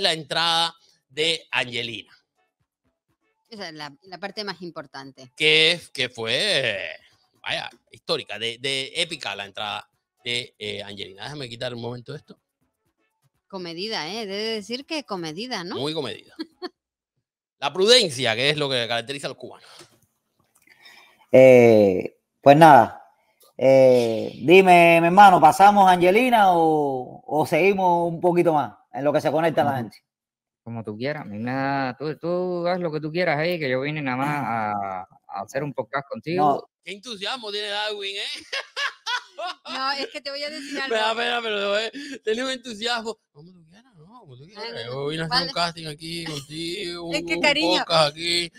la entrada de Angelina. Esa es la, parte más importante. Que, que fue, histórica, de, épica la entrada de eh, Angelina. Déjame quitar un momento esto. Comedida, ¿eh? Debe decir que comedida, ¿no? Muy comedida. la prudencia, que es lo que caracteriza al cubano eh, pues nada, eh, dime, mi hermano, ¿pasamos Angelina o seguimos un poquito más? en lo que se conecta la gente. Como tú quieras, tú, tú haz lo que tú quieras ahí, que yo vine nada más a, a hacer un podcast contigo. Qué entusiasmo tiene Darwin, ¿eh? No, es que te voy a decir algo. Espera, espera, pero eh, tenía un entusiasmo. Como tú quieras? como eh, un casting aquí contigo. cariño,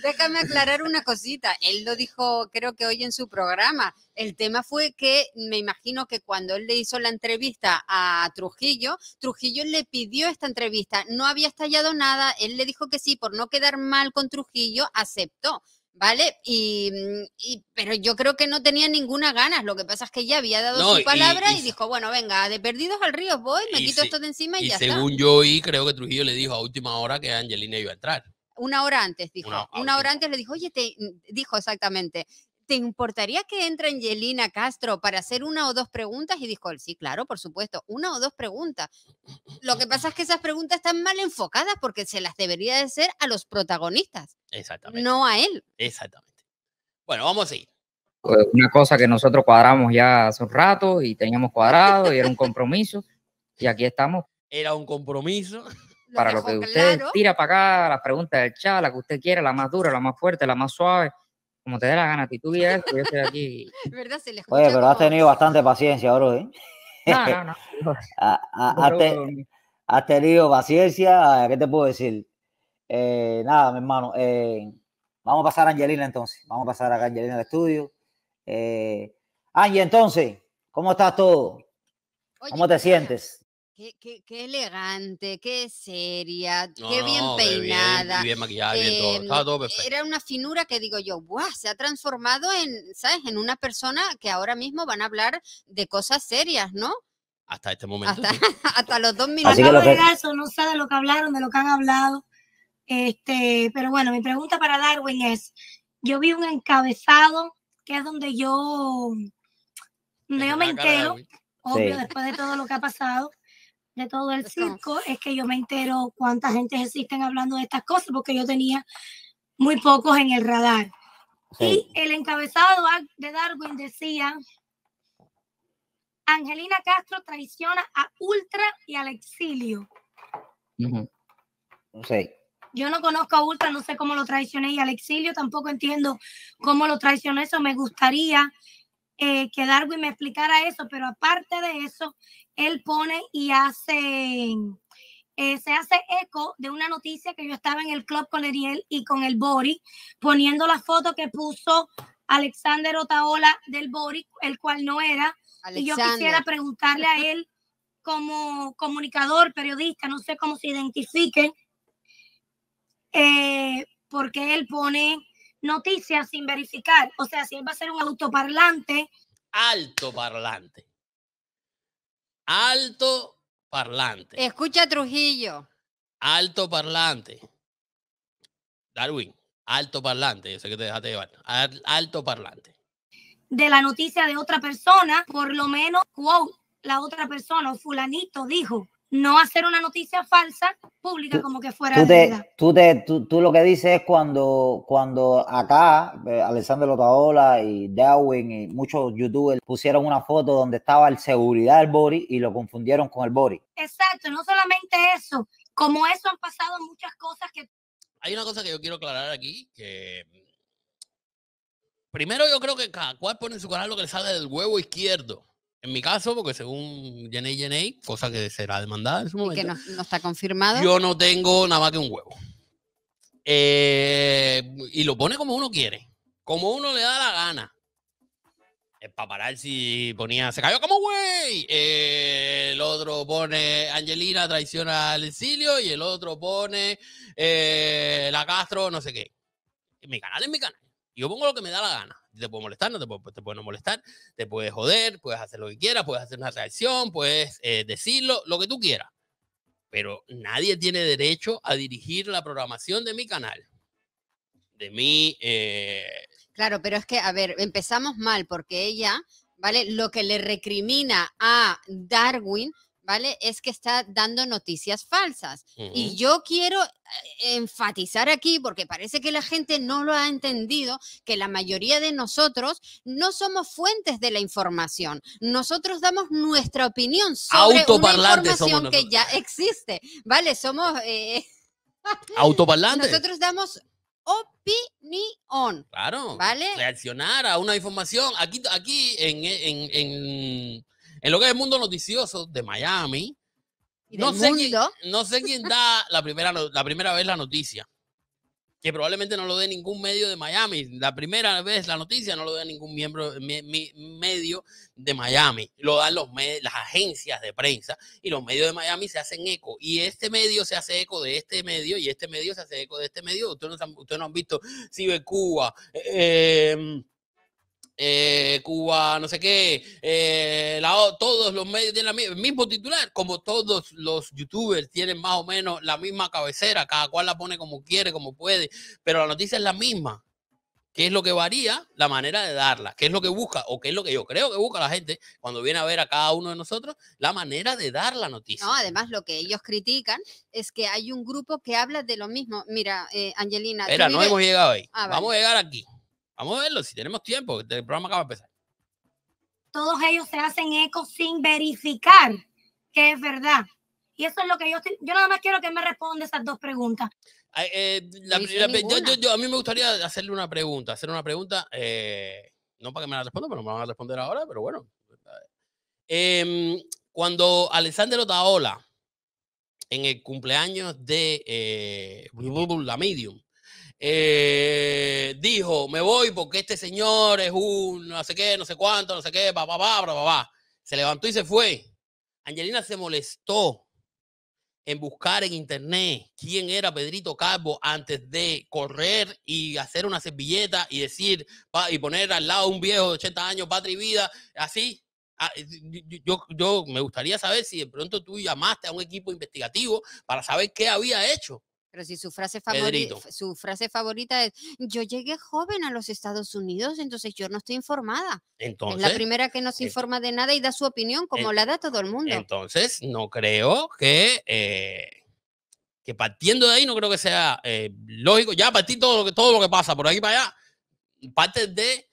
déjame aclarar una cosita. Él lo dijo, creo que hoy en su programa. El tema fue que me imagino que cuando él le hizo la entrevista a Trujillo, Trujillo le pidió esta entrevista. No había estallado nada. Él le dijo que sí, por no quedar mal con Trujillo, aceptó ¿vale? Mm, y, pero yo creo que no tenía ninguna ganas, lo que pasa es que ya había dado su palabra y, dijo, bueno, venga, de perdidos al río voy, me quito esto de encima y, ya según yo oí, creo que Trujillo le dijo a última hora que Angelina iba a entrar. Una hora antes, dijo. una hora antes le dijo, oye, te mm, dijo exactamente, ¿te importaría que entre Angelina Castro para hacer una o dos preguntas? Y dijo, sí, claro, por supuesto, una o dos preguntas. Lo que pasa es que esas preguntas están mal enfocadas porque se las debería de hacer a los protagonistas. Exactamente. No a él. Exactamente. Bueno, vamos a ir. Una cosa que nosotros cuadramos ya hace un rato y teníamos cuadrado y era un compromiso y aquí estamos. Era un compromiso. para lo que usted tira para acá, las preguntas del chat, la que usted quiera, la más dura, la más fuerte, la más suave como te dé la gana, si tú voy yo estoy aquí. ¿Verdad? Se le Oye, pero has tenido bastante paciencia, bro, ¿eh? No, no, no. has, tenido paciencia, eh, ¿qué te puedo decir? Eh, nada, mi hermano, eh, vamos a pasar a Angelina entonces, vamos a pasar a Angelina al estudio. Eh, entonces, ¿cómo estás todo? ¿Cómo te sientes? Qué, elegante, qué seria, qué bien peinada. maquillada, bien todo. Em, era una finura que digo yo, ¡buah! Se ha transformado en, ¿sabes? En una persona que ahora mismo van a hablar de cosas serias, ¿no? Hasta este momento. Hasta, los dos minutos. no sé de lo que hablaron, de lo que han hablado. Este, pero bueno, mi pregunta para Darwin es: yo vi un encabezado que es donde yo, donde me entero, obvio, después de todo lo que ha pasado de todo el circo es que yo me entero cuántas gente existen hablando de estas cosas porque yo tenía muy pocos en el radar. Y el encabezado de Darwin decía, Angelina Castro traiciona a Ultra y al exilio. no sé Yo no conozco a Ultra, no sé cómo lo traicioné y al exilio tampoco entiendo cómo lo traicioné. Eso me gustaría que Darwin me explicara eso, pero aparte de eso, él pone y hace, eh, se hace eco de una noticia que yo estaba en el club con Ariel y con el Bori, poniendo la foto que puso Alexander Otaola del Bori, el cual no era. Y yo quisiera preguntarle a él como comunicador, periodista, no sé cómo se identifiquen, eh, porque él pone noticias sin verificar. O sea, si él va a ser un autoparlante. Alto parlante. Alto parlante. Escucha Trujillo. Alto parlante. Darwin, alto parlante. Yo que te dejaste llevar. alto parlante. De la noticia de otra persona, por lo menos, wow, la otra persona, fulanito, dijo no hacer una noticia falsa pública como que fuera tú, tú, te, tú, lo que dices es cuando, cuando acá eh, Alessandro Alexander Lotaola y Darwin y muchos youtubers pusieron una foto donde estaba el seguridad del Bori y lo confundieron con el Bori. Exacto, no solamente eso, como eso han pasado muchas cosas que... Hay una cosa que yo quiero aclarar aquí, que mm, primero yo creo que cada cual pone en su canal lo que le sale del huevo izquierdo. En mi caso, porque según Jenny Jenny, cosa que será demandada en su momento. Y que no, está confirmado. Yo no tengo nada más que un huevo. Eh, y lo pone como uno quiere, como uno le da la gana. Es para parar si ponía, se cayó como güey. Eh, el otro pone, Angelina traiciona al exilio. Y el otro pone, eh, la Castro, no sé qué. Mi canal es mi canal. Yo pongo lo que me da la gana. Te puedo molestar, no pues, te puedo, no molestar, te puedes joder, puedes hacer lo que quieras, puedes hacer una reacción, puedes eh, decirlo, lo que tú quieras. Pero nadie tiene derecho a dirigir la programación de mi canal, de mi... Eh, claro, pero es que, a ver, empezamos mal porque ella, ¿vale? Lo que le recrimina a Darwin ¿vale? Es que está dando noticias falsas. Y yo quiero eh, enfatizar aquí, porque parece que la gente no lo ha entendido, que la mayoría de nosotros no somos fuentes de la información. Nosotros damos nuestra opinión sobre una información que ya existe, ¿vale? Somos... Eh, Autoparlantes. Nosotros damos opinión. Claro. ¿Vale? Reaccionar a una información. Aquí, aquí en, en lo que es el mundo noticioso de Miami, no sé, quién, da la primera, la primera vez la noticia. Que probablemente no lo dé ningún medio de Miami. La primera vez la noticia no lo dé ningún miembro, mi, medio de Miami. Lo dan los las agencias de prensa y los medios de Miami se hacen eco. Y este medio se hace eco de este medio y este medio se hace eco de este medio. Ustedes no, han visto Cibe Cuba. Eh, eh, Cuba, no sé qué, eh, todos los medios tienen la, el mismo titular, como todos los youtubers tienen más o menos la misma cabecera, cada cual la pone como quiere, como puede, pero la noticia es la misma. ¿Qué es lo que varía? La manera de darla. ¿Qué es lo que busca? ¿O qué es lo que yo creo que busca la gente cuando viene a ver a cada uno de nosotros? La manera de dar la noticia. No, además lo que ellos critican es que hay un grupo que habla de lo mismo. Mira, eh, Angelina. Espera, no hemos llegado ahí. Ah, Vamos a llegar aquí. Vamos a verlo si tenemos tiempo, el programa acaba de empezar. Todos ellos se hacen eco sin verificar que es verdad. Y eso es lo que yo Yo nada más quiero que me responda esas dos preguntas. Eh, yo, a mí me gustaría hacerle una pregunta, hacer una pregunta, eh, no para que me la responda, pero me van a responder ahora, pero bueno. Em, cuando Alessandro hola en el cumpleaños de eh, la Medium, eh, dijo, me voy porque este señor es un no sé qué, no sé cuánto, no sé qué, va va va Se levantó y se fue. Angelina se molestó en buscar en internet quién era Pedrito Calvo antes de correr y hacer una servilleta y decir y poner al lado un viejo de 80 años, patria y vida, así. Ah, eh, yo, yo me gustaría saber si de pronto tú llamaste a un equipo investigativo para saber qué había hecho pero si su frase, favorita, su frase favorita es, yo llegué joven a los Estados Unidos, entonces yo no estoy informada. Entonces, es la primera que no se informa de nada y da su opinión como la da todo el mundo. Entonces, no creo que, eh, que partiendo de ahí, no creo que sea eh, lógico, ya a partir todo lo que, todo lo que pasa por aquí para allá, parte de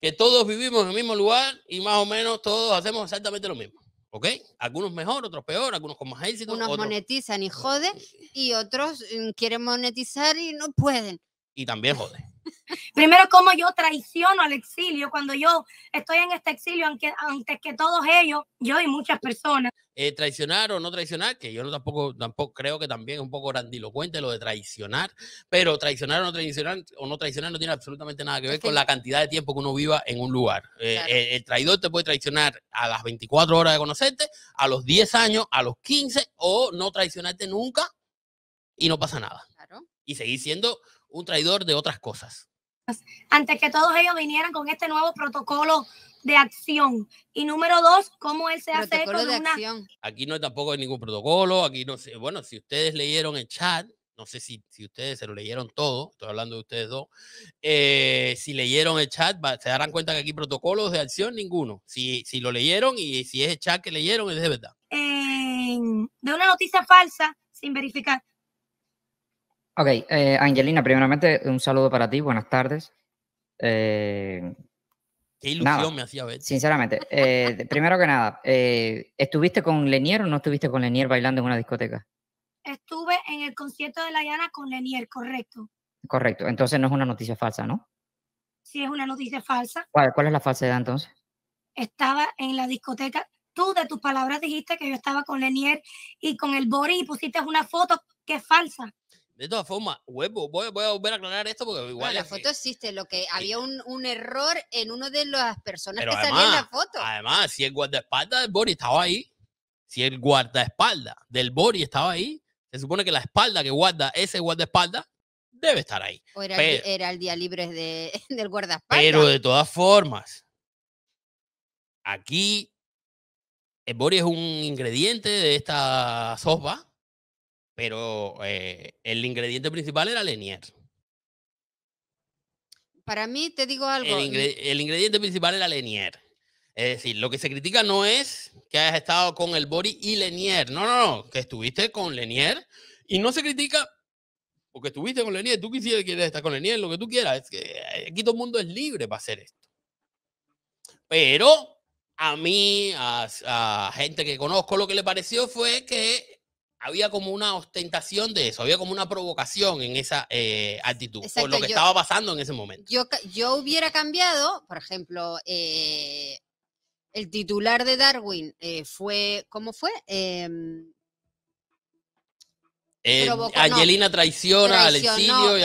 que todos vivimos en el mismo lugar y más o menos todos hacemos exactamente lo mismo. ¿Ok? Algunos mejor, otros peor, algunos con más éxito. Unos monetizan y joden y otros mm, quieren monetizar y no pueden. Y también joden. Primero, cómo yo traiciono al exilio cuando yo estoy en este exilio, antes que todos ellos, yo y muchas personas. Eh, traicionar o no traicionar, que yo no tampoco, tampoco creo que también es un poco grandilocuente lo de traicionar, pero traicionar o no traicionar o no traicionar no tiene absolutamente nada que ver con la cantidad de tiempo que uno viva en un lugar. Eh, eh, el, traidor te puede traicionar a las 24 horas de conocerte, a los 10 años, a los 15, o no traicionarte nunca y no pasa nada. Y seguir siendo un traidor de otras cosas antes que todos ellos vinieran con este nuevo protocolo de acción. Y número dos, cómo él se hace con de una... Acción. Aquí no tampoco hay ningún protocolo, aquí no sé, bueno, si ustedes leyeron el chat, no sé si, ustedes se lo leyeron todo, estoy hablando de ustedes dos, eh, si leyeron el chat, se darán cuenta que aquí protocolos de acción ninguno. Si, si lo leyeron y si es el chat que leyeron, es de verdad. de una noticia falsa, sin verificar. Ok, eh, Angelina, primeramente un saludo para ti, buenas tardes. Eh, Qué ilusión me hacía ver. Sinceramente, eh, primero que nada, eh, ¿estuviste con Lenier o no estuviste con Lenier bailando en una discoteca? Estuve en el concierto de la Llana con Lenier, correcto. Correcto, entonces no es una noticia falsa, ¿no? Sí, es una noticia falsa. ¿Cuál, cuál es la falsedad entonces? Estaba en la discoteca. Tú de tus palabras dijiste que yo estaba con Lenier y con el Boris y pusiste una foto que es falsa. De todas formas, huevo, voy, a volver a aclarar esto porque igual. la foto existe, lo que había un, error en uno de las personas que además, en la foto. Además, si el guardaespaldas del Bori estaba ahí, si el guardaespaldas del Bori estaba ahí, se supone que la espalda que guarda ese guardaespaldas debe estar ahí. O era, el, día libre del guardaespaldas. Pero de todas formas, aquí el Bori es un ingrediente de esta sopa pero eh, el ingrediente principal era Lenier. Para mí, te digo algo. El, ingrediente principal era Lenier. Es decir, lo que se critica no es que hayas estado con el Bori y Lenier. No, no, no. Que estuviste con Lenier. Y no se critica porque estuviste con Lenier. Tú quisieras estar con Lenier, lo que tú quieras. Es que eh, aquí todo el mundo es libre para hacer esto. Pero a mí, a gente que conozco, lo que le pareció fue que había como una ostentación de eso, había como una provocación en esa eh, actitud, por lo que estaba pasando en ese momento. Yo, hubiera cambiado, por ejemplo, eh, el titular de Darwin eh, fue, ¿cómo fue? Em, em, Angelina traiciona al exilio,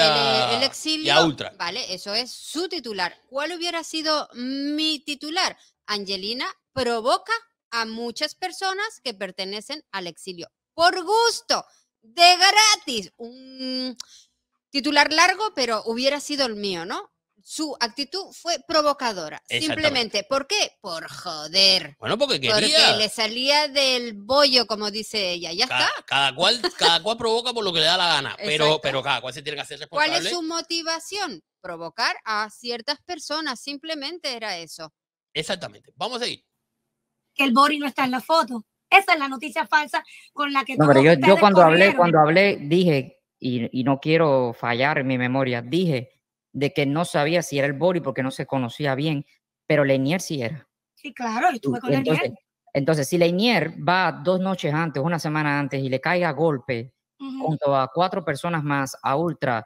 exilio y a Ultra. Vale, eso es su titular. ¿Cuál hubiera sido mi titular? Angelina provoca a muchas personas que pertenecen al exilio por gusto, de gratis. Un titular largo, pero hubiera sido el mío, ¿no? Su actitud fue provocadora. Simplemente. ¿Por qué? Por joder. Bueno, porque le salía del bollo, como dice ella. Ya está. Cada cual, provoca por lo que le da la gana. Pero, pero cada cual se tiene que hacer responsable. ¿Cuál es su motivación? Provocar a ciertas personas. Simplemente era eso. Exactamente. Vamos a ir Que el Bori no está en la foto. Esa es la noticia falsa con la que... No, pero yo, cuando hablé, cuando hablé, dije, y, no quiero fallar mi memoria, dije de que no sabía si era el Bori porque no se conocía bien, pero Leinier sí era. Sí, claro, y estuve con entonces, Entonces, si Leinier va dos noches antes, una semana antes, y le caiga a golpe junto a cuatro personas más a Ultra,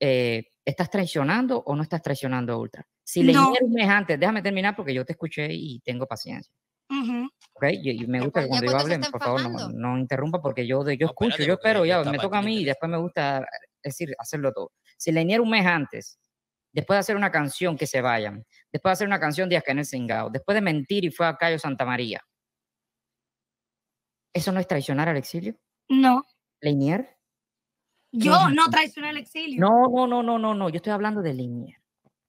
eh, ¿estás traicionando o no estás traicionando a Ultra? Si Leinier es antes, déjame terminar porque yo te escuché y tengo paciencia okay, y, me gusta que cuando yo hable, por favor, no, interrumpa porque yo, yo escucho, yo espero, ya me toca a mí y después me gusta eh, decir, hacerlo todo. Si Leinier un mes antes, después de hacer una canción que se vayan, después de hacer una canción de Canel Singao, después de mentir y fue a Cayo Santa María, ¿eso no es traicionar al exilio? No. ¿Leinier? Yo no traicioné al exilio. No, no, no, no, no, no. Yo estoy hablando de Leinier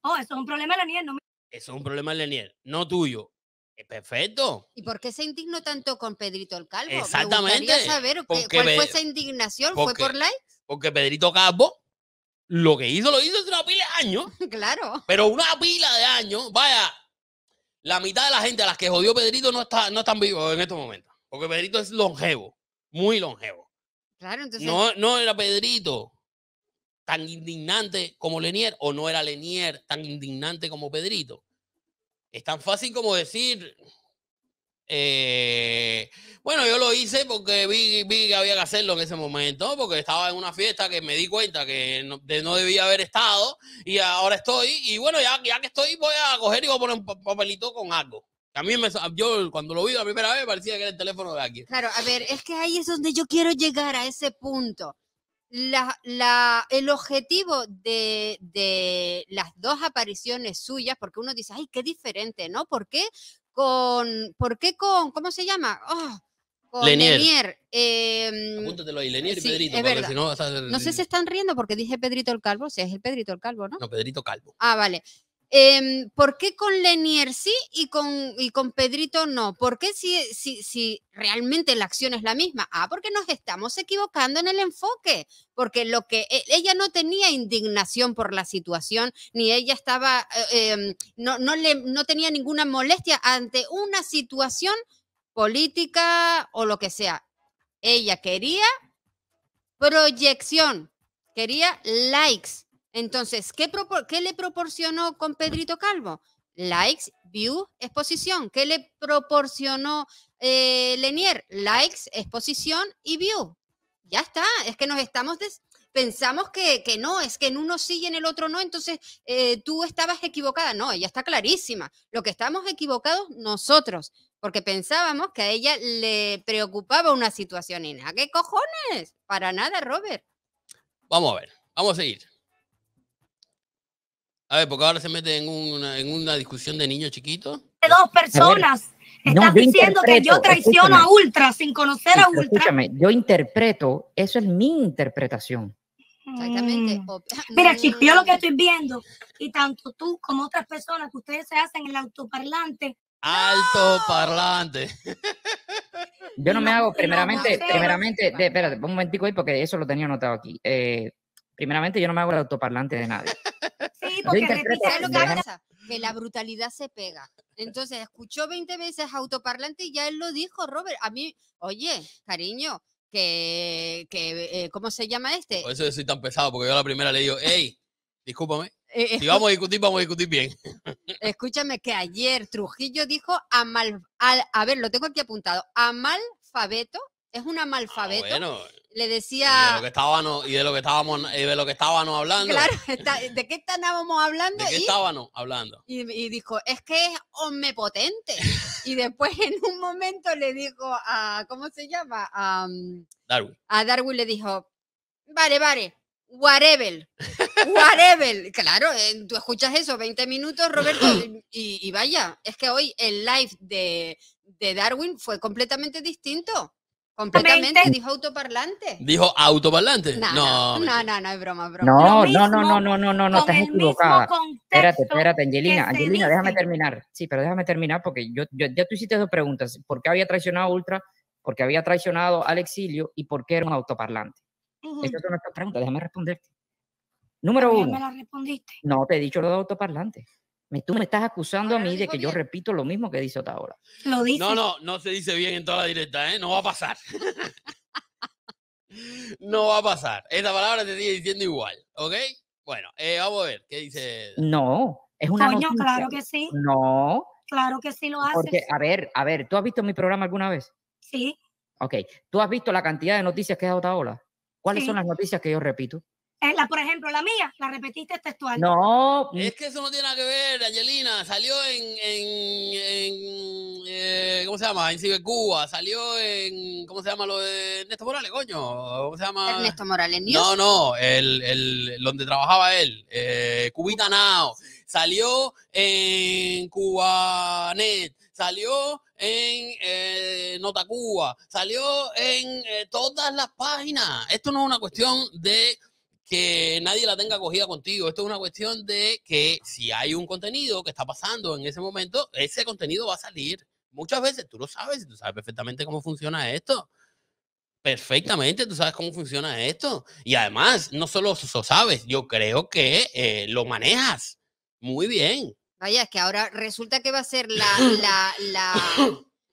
Oh, eso es un problema de Leinier Eso es un problema de no tuyo. Eh, perfecto. ¿Y por qué se indignó tanto con Pedrito el Calvo? Exactamente. saber cuál fue esa indignación. ¿Fue por likes? Porque Pedrito Calvo lo que hizo, lo hizo hace una pila de años. claro. Pero una pila de años, vaya, la mitad de la gente a las que jodió Pedrito no, está, no están vivos en estos momentos. Porque Pedrito es longevo, muy longevo. Claro, entonces. No, no era Pedrito tan indignante como Lenier, o no era Lenier tan indignante como Pedrito es tan fácil como decir, eh, bueno, yo lo hice porque vi, vi, que había que hacerlo en ese momento, porque estaba en una fiesta que me di cuenta que no, no debía haber estado y ahora estoy. Y bueno, ya, ya que estoy, voy a coger y voy a poner un papelito con algo. A mí, me, yo cuando lo vi la primera vez, parecía que era el teléfono de aquí. Claro, a ver, es que ahí es donde yo quiero llegar a ese punto la, la, el objetivo de, de, las dos apariciones suyas, porque uno dice, ay, qué diferente, ¿no? ¿Por qué con, ¿por qué con, ¿cómo se llama? Ah, con Lenier. Em, ahí, Lenier y Pedrito. Porque si no, no sé si están riendo porque dije Pedrito el Calvo, si es el Pedrito el Calvo, ¿no? No, Pedrito Calvo. Ah, vale. Em, ¿Por qué con Lenier sí y con, y con Pedrito no? ¿Por qué si, si, si realmente la acción es la misma? Ah, porque nos estamos equivocando en el enfoque, porque lo que e, ella no tenía indignación por la situación, ni ella estaba, eh, em, no, no, le, no tenía ninguna molestia ante una situación política o lo que sea. Ella quería proyección, quería likes entonces, ¿qué, le proporcionó con Pedrito Calvo? Likes, view, exposición. ¿Qué le proporcionó eh, Lenier? Likes, exposición y view. Ya está, es que nos estamos... Pensamos que, no, es que en uno sí y en el otro no, entonces eh, tú estabas equivocada. No, ella está clarísima. Lo que estamos equivocados nosotros, porque pensábamos que a ella le preocupaba una situación y nada. ¿Qué cojones? Para nada, Robert. Vamos a ver, vamos a seguir. A ver, porque ahora se mete en una, en discusión de niños chiquitos. De dos personas. Estás diciendo que yo traiciono a Ultra sin conocer a Ultra. Escúchame, yo interpreto, eso es mi interpretación. Exactamente. Mm. Ah, Mira, yo lo que estoy viendo, y tanto tú como otras personas que ustedes se hacen el autoparlante. Alto parlante. Yo no me hago, primeramente, primeramente, de, espérate, un momentico ahí porque eso lo tenía anotado aquí. Eh, primeramente, yo no me hago el autoparlante de nadie que la brutalidad se pega. Entonces, escuchó 20 veces autoparlante y ya él lo dijo, Robert. A mí, oye, cariño, que, que eh, ¿cómo se llama este? Por eso soy tan pesado, porque yo la primera le digo, hey, discúlpame. Eh, eh. vamos a discutir, vamos a discutir bien. Escúchame que ayer Trujillo dijo a mal, a, ver, lo tengo aquí apuntado, amalfabeto, es un ah, amalfabeto. bueno le decía. Y de lo que estábamos, y de lo que estábamos, hablando. Claro, ¿de qué estábamos hablando? ¿De qué estábamos hablando? Y, dijo, es que es omnipotente. y después en un momento le dijo a, ¿cómo se llama? A mm, Darwin. A Darwin le dijo, vale, vale, whatever, whatever. claro, eh, tú escuchas eso, 20 minutos, Roberto, y, vaya, es que hoy el live de, de Darwin fue completamente distinto. Completamente, dijo autoparlante. Dijo autoparlante. No, no, no, no, no, es broma, broma. No, no, no, no, no, no, no, no, estás equivocada. Espérate, espérate, Angelina, Angelina, déjame terminar. Sí, pero déjame terminar porque yo, yo, ya tú hiciste dos preguntas. ¿Por qué había traicionado a Ultra? ¿Por qué había traicionado al exilio? ¿Y por qué era un autoparlante? Uh Estas son nuestras preguntas, déjame responderte. Número uno. me respondiste? No, te he dicho lo de autoparlante. Tú me estás acusando a mí de que yo repito lo mismo que dice Otaola. Lo No, no, no se dice bien en toda la directa, ¿eh? No va a pasar. no va a pasar. Esa palabra te sigue diciendo igual, ¿ok? Bueno, eh, vamos a ver qué dice. No, es una. Coño, claro que sí. No. Claro que sí lo hace. Porque, a ver, a ver, ¿tú has visto mi programa alguna vez? Sí. Ok, ¿tú has visto la cantidad de noticias que ha dado Otaola? ¿Cuáles son las noticias que yo repito? Eh, la, por ejemplo, la mía, la repetiste textual. No. Es que eso no tiene nada que ver, Angelina. Salió en. Eh, ¿Cómo se llama? En Cibercuba. Salió en. ¿Cómo se llama lo de Ernesto Morales, coño? ¿Cómo se llama? Ernesto Morales No, no. El, donde trabajaba él. Eh, Cubita Salió en Cubanet. Salió en eh, Notacuba. Salió en eh, todas las páginas. Esto no es una cuestión de que nadie la tenga cogida contigo. Esto es una cuestión de que si hay un contenido que está pasando en ese momento, ese contenido va a salir. Muchas veces tú lo sabes, tú sabes perfectamente cómo funciona esto. Perfectamente, tú sabes cómo funciona esto. Y además, no solo eso sabes, yo creo que eh, lo manejas muy bien. Vaya, es que ahora resulta que va a ser la, la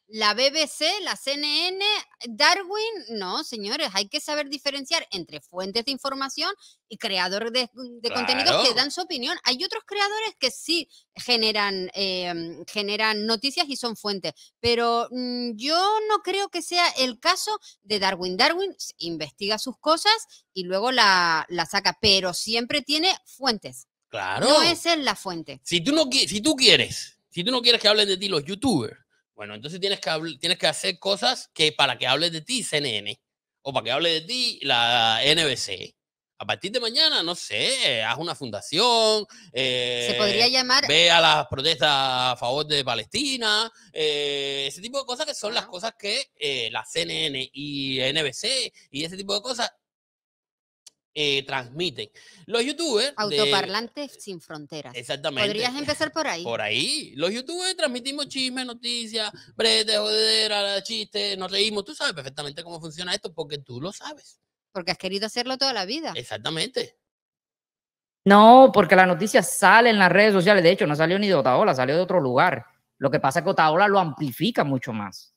la BBC, la CNN, Darwin, no, señores, hay que saber diferenciar entre fuentes de información y creadores de, mm, contenidos que dan su opinión. Hay otros creadores que sí generan, em, generan noticias y son fuentes, pero mm, yo no creo que sea el caso de Darwin. Darwin investiga sus cosas y luego la, saca, pero siempre tiene fuentes. Claro. No es él la fuente. Si tú, no, si tú quieres, si tú no quieres que hablen de ti los youtubers, bueno, entonces tienes que, tienes que hacer cosas que para que hable de ti CNN o para que hable de ti la NBC. A partir de mañana, no sé, haz una fundación. Eh, Ve a las protestas a favor de Palestina. Eh, ese tipo de cosas que son las cosas que eh, la CNN y NBC y ese tipo de cosas eh, transmiten. Los youtubers. Autoparlantes sin fronteras. Exactamente. Podrías empezar por ahí. Por ahí. Los youtubers transmitimos chismes, noticias, brete, jodera, chistes, nos reímos. Tú sabes perfectamente cómo funciona esto porque tú lo sabes. Porque has querido hacerlo toda la vida. Exactamente. No, porque la noticia sale en las redes sociales. De hecho, no salió ni de Otaola, salió de otro lugar. Lo que pasa es que Otaola lo amplifica mucho más.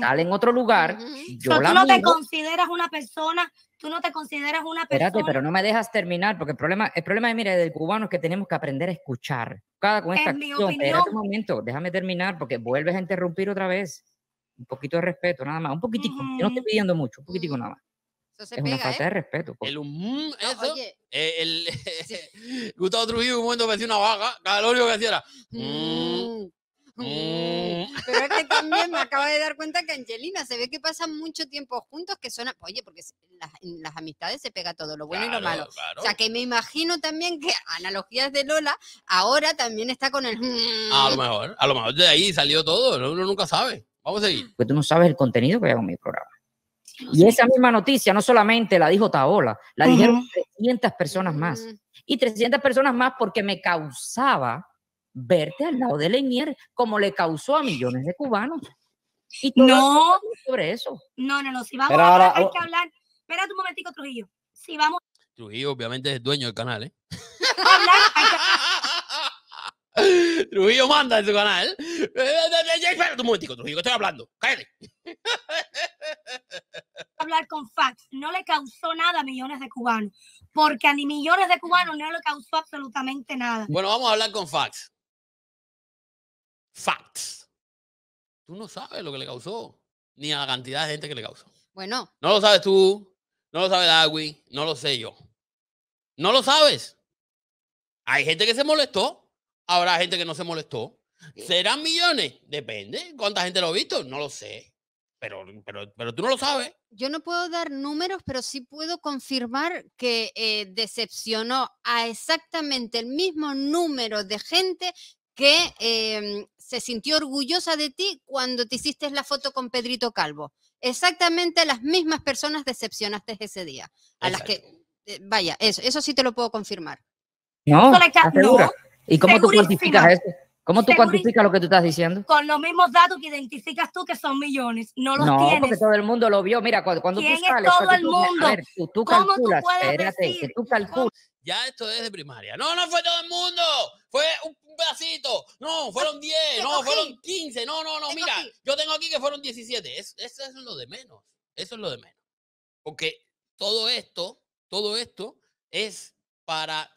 Sale en otro lugar. yo tú no te consideras una persona tú no te consideras una persona. Espérate, pero no me dejas terminar, porque el problema, el problema es, mira, del cubano es que tenemos que aprender a escuchar. Cada con esta en mi opinión, un momento, déjame terminar, porque vuelves a interrumpir otra vez. Un poquito de respeto, nada más, un poquitico. Yo no estoy pidiendo mucho, un poquitico nada más. se es una falta ¿eh? de respeto. Pues. El hum, eso. Eh, Gustavo Trujillo, un momento parecía una vaga, Cada que hiciera Mm. Oh. Pero es que también me acabo de dar cuenta que Angelina se ve que pasan mucho tiempo juntos, que son, oye, porque las, en las amistades se pega todo, lo bueno y lo malo. O sea, que me imagino también que analogías de Lola ahora también está con el... A lo mm". mejor, a lo mejor de ahí salió todo, uno nunca sabe. Vamos a seguir. Porque tú no sabes el contenido que hay en mi programa. y esa misma noticia no solamente la dijo Taola, la dijeron 300 personas más. Mm. Y 300 personas más porque me causaba verte al lado de Leñier como le causó a millones de cubanos. Y no sobre eso. No, no, no. Si vamos a hablar, hay que hablar. Espera un momentico, Trujillo. Si vamos. Trujillo, obviamente, es dueño del canal, ¿eh? Trujillo manda en su canal. Espera un momentico, Trujillo, estoy hablando. Cállate. hablar con Fax No le causó nada a millones de cubanos. Porque a ni millones de cubanos no le causó absolutamente nada. Bueno, vamos a hablar con Fax facts. Tú no sabes lo que le causó, ni a la cantidad de gente que le causó. Bueno. No lo sabes tú, no lo sabe Darwin, no lo sé yo. No lo sabes. Hay gente que se molestó, habrá gente que no se molestó. Eh. ¿Serán millones? Depende. ¿Cuánta gente lo ha visto? No lo sé. Pero, pero, pero tú no lo sabes. Yo no puedo dar números, pero sí puedo confirmar que eh, decepcionó a exactamente el mismo número de gente que em, se sintió orgullosa de ti cuando te hiciste la foto con Pedrito Calvo. Exactamente las mismas personas decepcionaste ese día. A las que, eh, vaya, eso, eso sí te lo puedo confirmar. No, segura. ¿Y cómo tú cuantificas eso? ¿Cómo tú cuantificas lo que tú estás diciendo? Con los mismos datos que identificas tú, que son millones. No los no, porque todo el mundo lo vio. Mira, cuando, cuando tú sales... Es todo el mundo? A ver, tú, ¿Cómo tú puedes espérate, decir? que tú calculas... Ya esto es de primaria. No, no fue todo el mundo. Fue un pedacito. No, fueron 10. No, fueron 15. No, no, no. mira, yo tengo aquí que fueron 17. eso es lo de menos. Eso es lo de menos. Porque todo esto, todo esto es para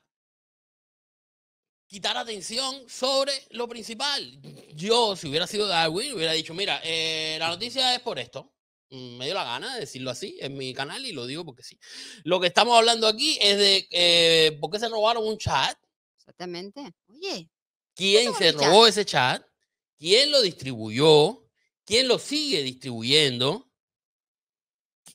quitar atención sobre lo principal. Yo, si hubiera sido Darwin, hubiera dicho, mira, eh, la noticia es por esto. Mm, me dio la gana de decirlo así en mi canal y lo digo porque sí. Lo que estamos hablando aquí es de eh, por qué se robaron un chat. Exactamente. Oye. ¿Quién se robó ese chat? ¿Quién lo distribuyó? ¿Quién lo sigue distribuyendo?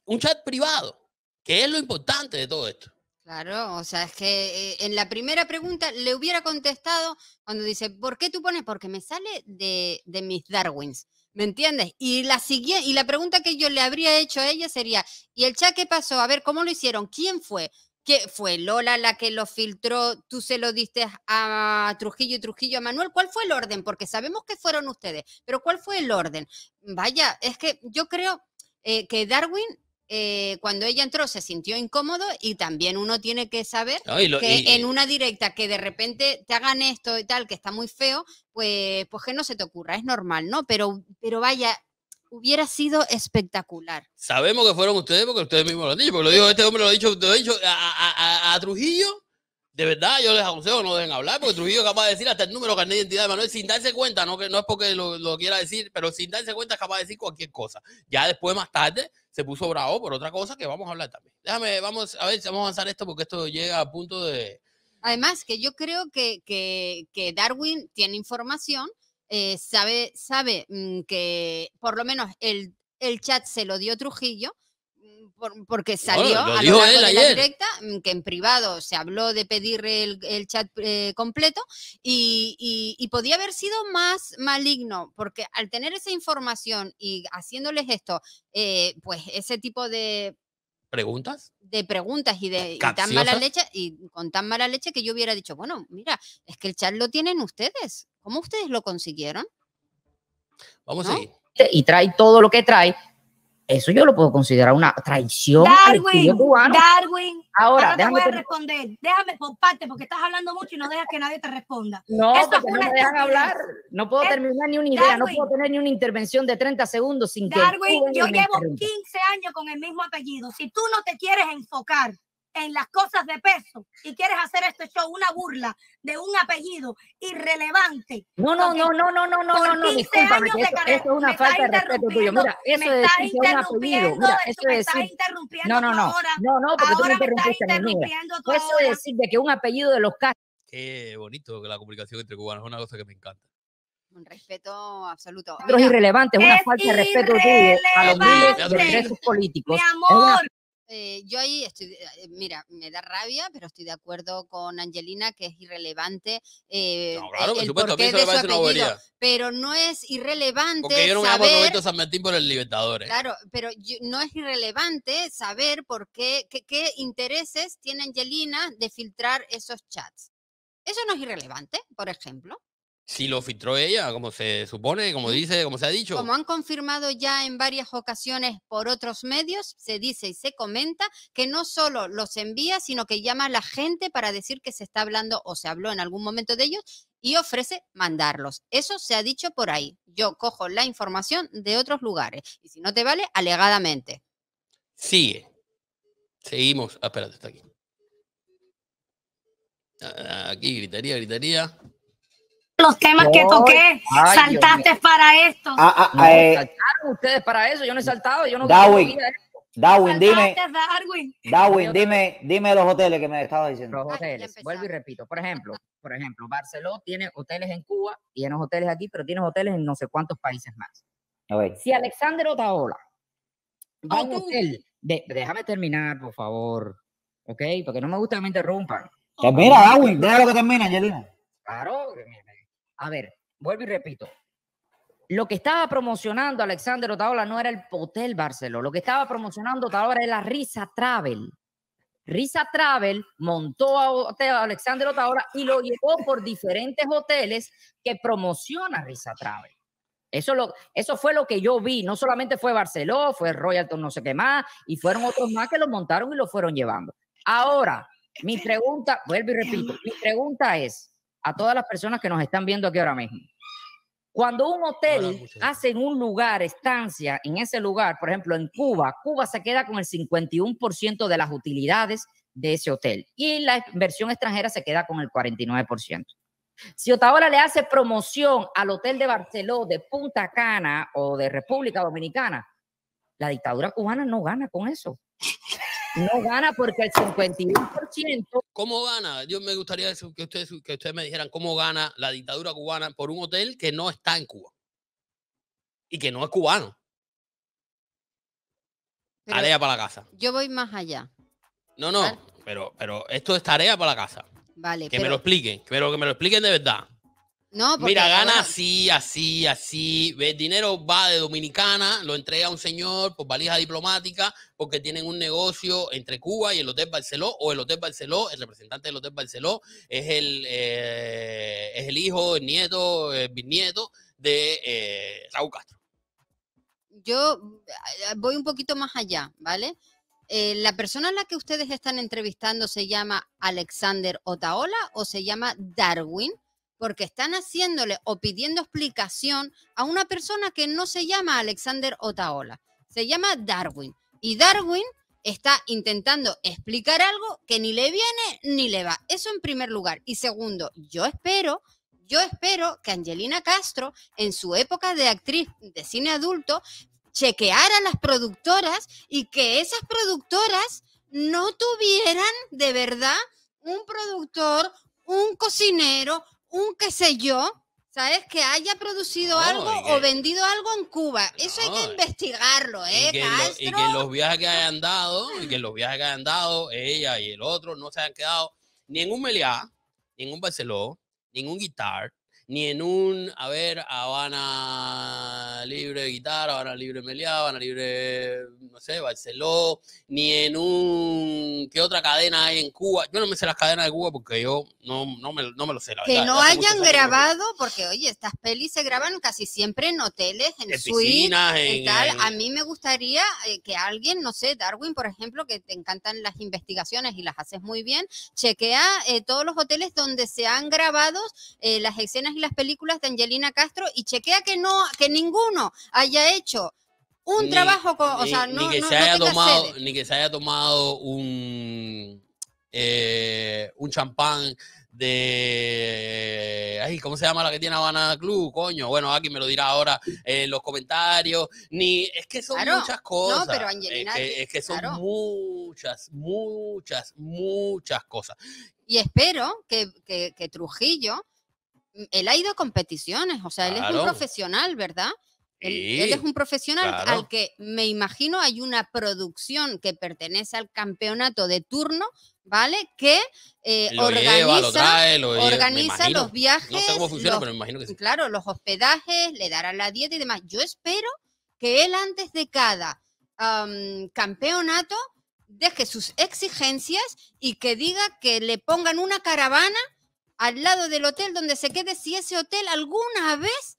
Un chat privado, que es lo importante de todo esto. Claro, o sea, es que eh, en la primera pregunta le hubiera contestado cuando dice, ¿por qué tú pones? Porque me sale de, de mis Darwins. ¿Me entiendes? Y la, siguiente, y la pregunta que yo le habría hecho a ella sería, ¿y el chat qué pasó? A ver, ¿cómo lo hicieron? ¿Quién fue? ¿Qué fue Lola la que lo filtró? ¿Tú se lo diste a Trujillo y Trujillo a Manuel? ¿Cuál fue el orden? Porque sabemos que fueron ustedes, pero ¿cuál fue el orden? Vaya, es que yo creo eh, que Darwin eh, cuando ella entró se sintió incómodo y también uno tiene que saber ah, que en una directa que de repente te hagan esto y tal, que está muy feo, pues, pues que no se te ocurra, es normal, ¿no? Pero, pero vaya, hubiera sido espectacular. Sabemos que fueron ustedes porque ustedes mismos lo han dicho, porque lo digo, este hombre lo ha dicho, lo ha dicho a Trujillo de verdad, yo les aconsejo no dejen hablar, porque Trujillo es capaz de decir hasta el número carnet de identidad de Manuel sin darse cuenta, no, que, no es porque lo, quiera decir, pero sin darse cuenta es capaz de decir cualquier cosa. Ya después, más tarde, se puso bravo por otra cosa que vamos a hablar también. Déjame, vamos a ver si vamos a avanzar esto, porque esto llega a punto de... Además, que yo creo que, Darwin tiene información, eh, sabe, sabe mm, que por lo menos el, el chat se lo dio Trujillo, porque salió a la directa mm, que en privado se habló de pedir el, chat eh, completo y, podía haber sido más maligno, porque al tener esa información y haciéndoles esto, eh, pues ese tipo de preguntas. De preguntas y de tan mala leche y con tan mala leche que yo hubiera dicho, bueno, mira, es que el chat lo tienen ustedes. ¿Cómo ustedes lo consiguieron? Vamos a seguir. Y trae todo lo que trae eso yo lo puedo considerar una traición Darwin, Darwin, ahora, déjame responder. Déjame por parte porque estás hablando mucho y no dejas que nadie te responda. No, no hablar. No puedo terminar ni una idea, no puedo tener ni una intervención de 30 segundos sin que. Darwin, yo llevo 15 años con el mismo apellido. Si tú no te quieres enfocar en las cosas de peso y quieres hacer este show una burla de un apellido irrelevante. No, no, no, no, no, no, no, no, no, discúlpame, eso, eso, es una falta de respeto tuyo. Mira, eso es decir que es un apellido, mira, eso No, no, no, no, no, porque tú me interrumpiste, me interrumpiendo Eso es decir de que un apellido de los cascos... Qué bonito que la comunicación entre cubanos es una cosa que me encanta. Un respeto absoluto. es irrelevante, es una falta de respeto tuyo a los miles de presos políticos. Mi amor, eh, yo ahí estoy, eh, eh, mira, me da rabia, pero estoy de acuerdo con Angelina que es irrelevante. Eh, e, el supuesto, porqué de su Pero no es irrelevante. Porque dieron un saber, a San Martín por el Libertadores. Claro, pero no es irrelevante saber por qué, qué intereses tiene Angelina de filtrar esos chats. Eso no es irrelevante, por ejemplo si lo filtró ella, como se supone, como dice, como se ha dicho. Como han confirmado ya en varias ocasiones por otros medios, se dice y se comenta que no solo los envía, sino que llama a la gente para decir que se está hablando o se habló en algún momento de ellos y ofrece mandarlos. Eso se ha dicho por ahí. Yo cojo la información de otros lugares y si no te vale, alegadamente. Sigue. Seguimos. Ah, espérate, está aquí. Ah, ah, aquí gritaría, gritaría los temas que toqué. Saltaste para esto. Ah, ah, eh, saltaron ustedes para eso. Yo no he saltado. Yo no Darwin, Darwin dime. Darwin. dime, los hoteles que me estado diciendo. Los hoteles. Vuelvo y repito. Por ejemplo, por ejemplo, Barcelona tiene hoteles en Cuba, y tiene hoteles aquí, pero tiene hoteles en no sé cuántos países más. Si Alexander Otaola déjame terminar, por favor. ¿Ok? Porque no me gusta que me interrumpan. Termina, Darwin, déjalo que termine, Angelina. Claro, a ver, vuelvo y repito. Lo que estaba promocionando Alexander Otaola no era el Hotel Barcelona. Lo que estaba promocionando Otaola era la Risa Travel. Risa Travel montó a Alexander Otaola y lo llevó por diferentes hoteles que promociona Risa Travel. Eso, lo, eso fue lo que yo vi. No solamente fue Barceló, fue Royalton, no sé qué más, y fueron otros más que lo montaron y lo fueron llevando. Ahora, mi pregunta, vuelvo y repito, mi pregunta es, a todas las personas que nos están viendo aquí ahora mismo. Cuando un hotel hace en un lugar, estancia en ese lugar, por ejemplo en Cuba, Cuba se queda con el 51% de las utilidades de ese hotel y la inversión extranjera se queda con el 49%. Si Otaola le hace promoción al hotel de Barceló, de Punta Cana o de República Dominicana, la dictadura cubana no gana con eso no gana porque el 51%. ¿Cómo gana? dios me gustaría que ustedes, que ustedes me dijeran cómo gana la dictadura cubana por un hotel que no está en Cuba y que no es cubano. tarea para la casa. Yo voy más allá. No, no, pero, pero esto es tarea para la casa. Vale. Que me lo expliquen, pero que me lo expliquen de verdad. Mira, gana así, así, así. El dinero va de Dominicana, lo entrega a un señor por valija diplomática, porque tienen un negocio entre Cuba y el Hotel Barceló, o el Hotel Barceló, el representante del Hotel Barceló, es el, eh, es el hijo, el nieto, el bisnieto de eh, Raúl Castro. Yo eh, voy un poquito más allá, ¿vale? la persona a la que ustedes están entrevistando se llama Alexander Otaola o se llama Darwin porque están haciéndole o pidiendo explicación a una persona que no se llama Alexander Otaola, se llama Darwin. Y Darwin está intentando explicar algo que ni le viene ni le va. Eso en primer lugar. Y segundo, yo espero, yo espero que Angelina Castro, en su época de actriz de cine adulto, chequeara a las productoras y que esas productoras no tuvieran de verdad un productor, un cocinero, un qué sé yo, ¿sabes? Que haya producido algo o vendido algo en Cuba. Eso hay que investigarlo, ¿eh? Y que, Castro? y que los viajes que hayan dado, y que los viajes que hayan dado, ella y el otro no se hayan quedado ni en un Meliá, ni en un Barceló, ni en un Guitar, ni en un, a ver, Habana Libre Guitarra, Habana Libre Meliá, Habana Libre, no sé, Barceló, ni en un, ¿qué otra cadena hay en Cuba? Yo no me sé las cadenas de Cuba porque yo no, no, me, lo sé, la que verdad. no hayan grabado, porque oye, estas pelis se graban casi siempre en hoteles, en, suites, A mí me gustaría eh, que alguien, no sé, Darwin, por ejemplo, que te encantan las investigaciones y las haces muy bien, chequea eh, todos los hoteles donde se han grabado eh, las escenas las películas de Angelina Castro y chequea que no, que ninguno haya hecho un trabajo o sea, no, ni que se haya tomado, ni que se haya tomado un eh, un champán de ay, ¿cómo se llama la que tiene Habana Club? Coño, bueno, aquí me lo dirá ahora en los comentarios. Ni es que son muchas cosas. pero Angelina, es, que, son muchas, muchas, muchas cosas. Y espero que Trujillo Mm, él ha ido a competiciones, o sea, él es un profesional, ¿verdad? Él, es un profesional al que me imagino hay una producción que pertenece al campeonato de turno, ¿vale? Que eh, organiza, los viajes. No sé cómo funciona, pero me imagino que sí. Claro, los hospedajes, le darán la dieta y demás. Yo espero que él antes de cada campeonato deje sus exigencias y que diga que le pongan una caravana al lado del hotel donde se quede si ese hotel alguna vez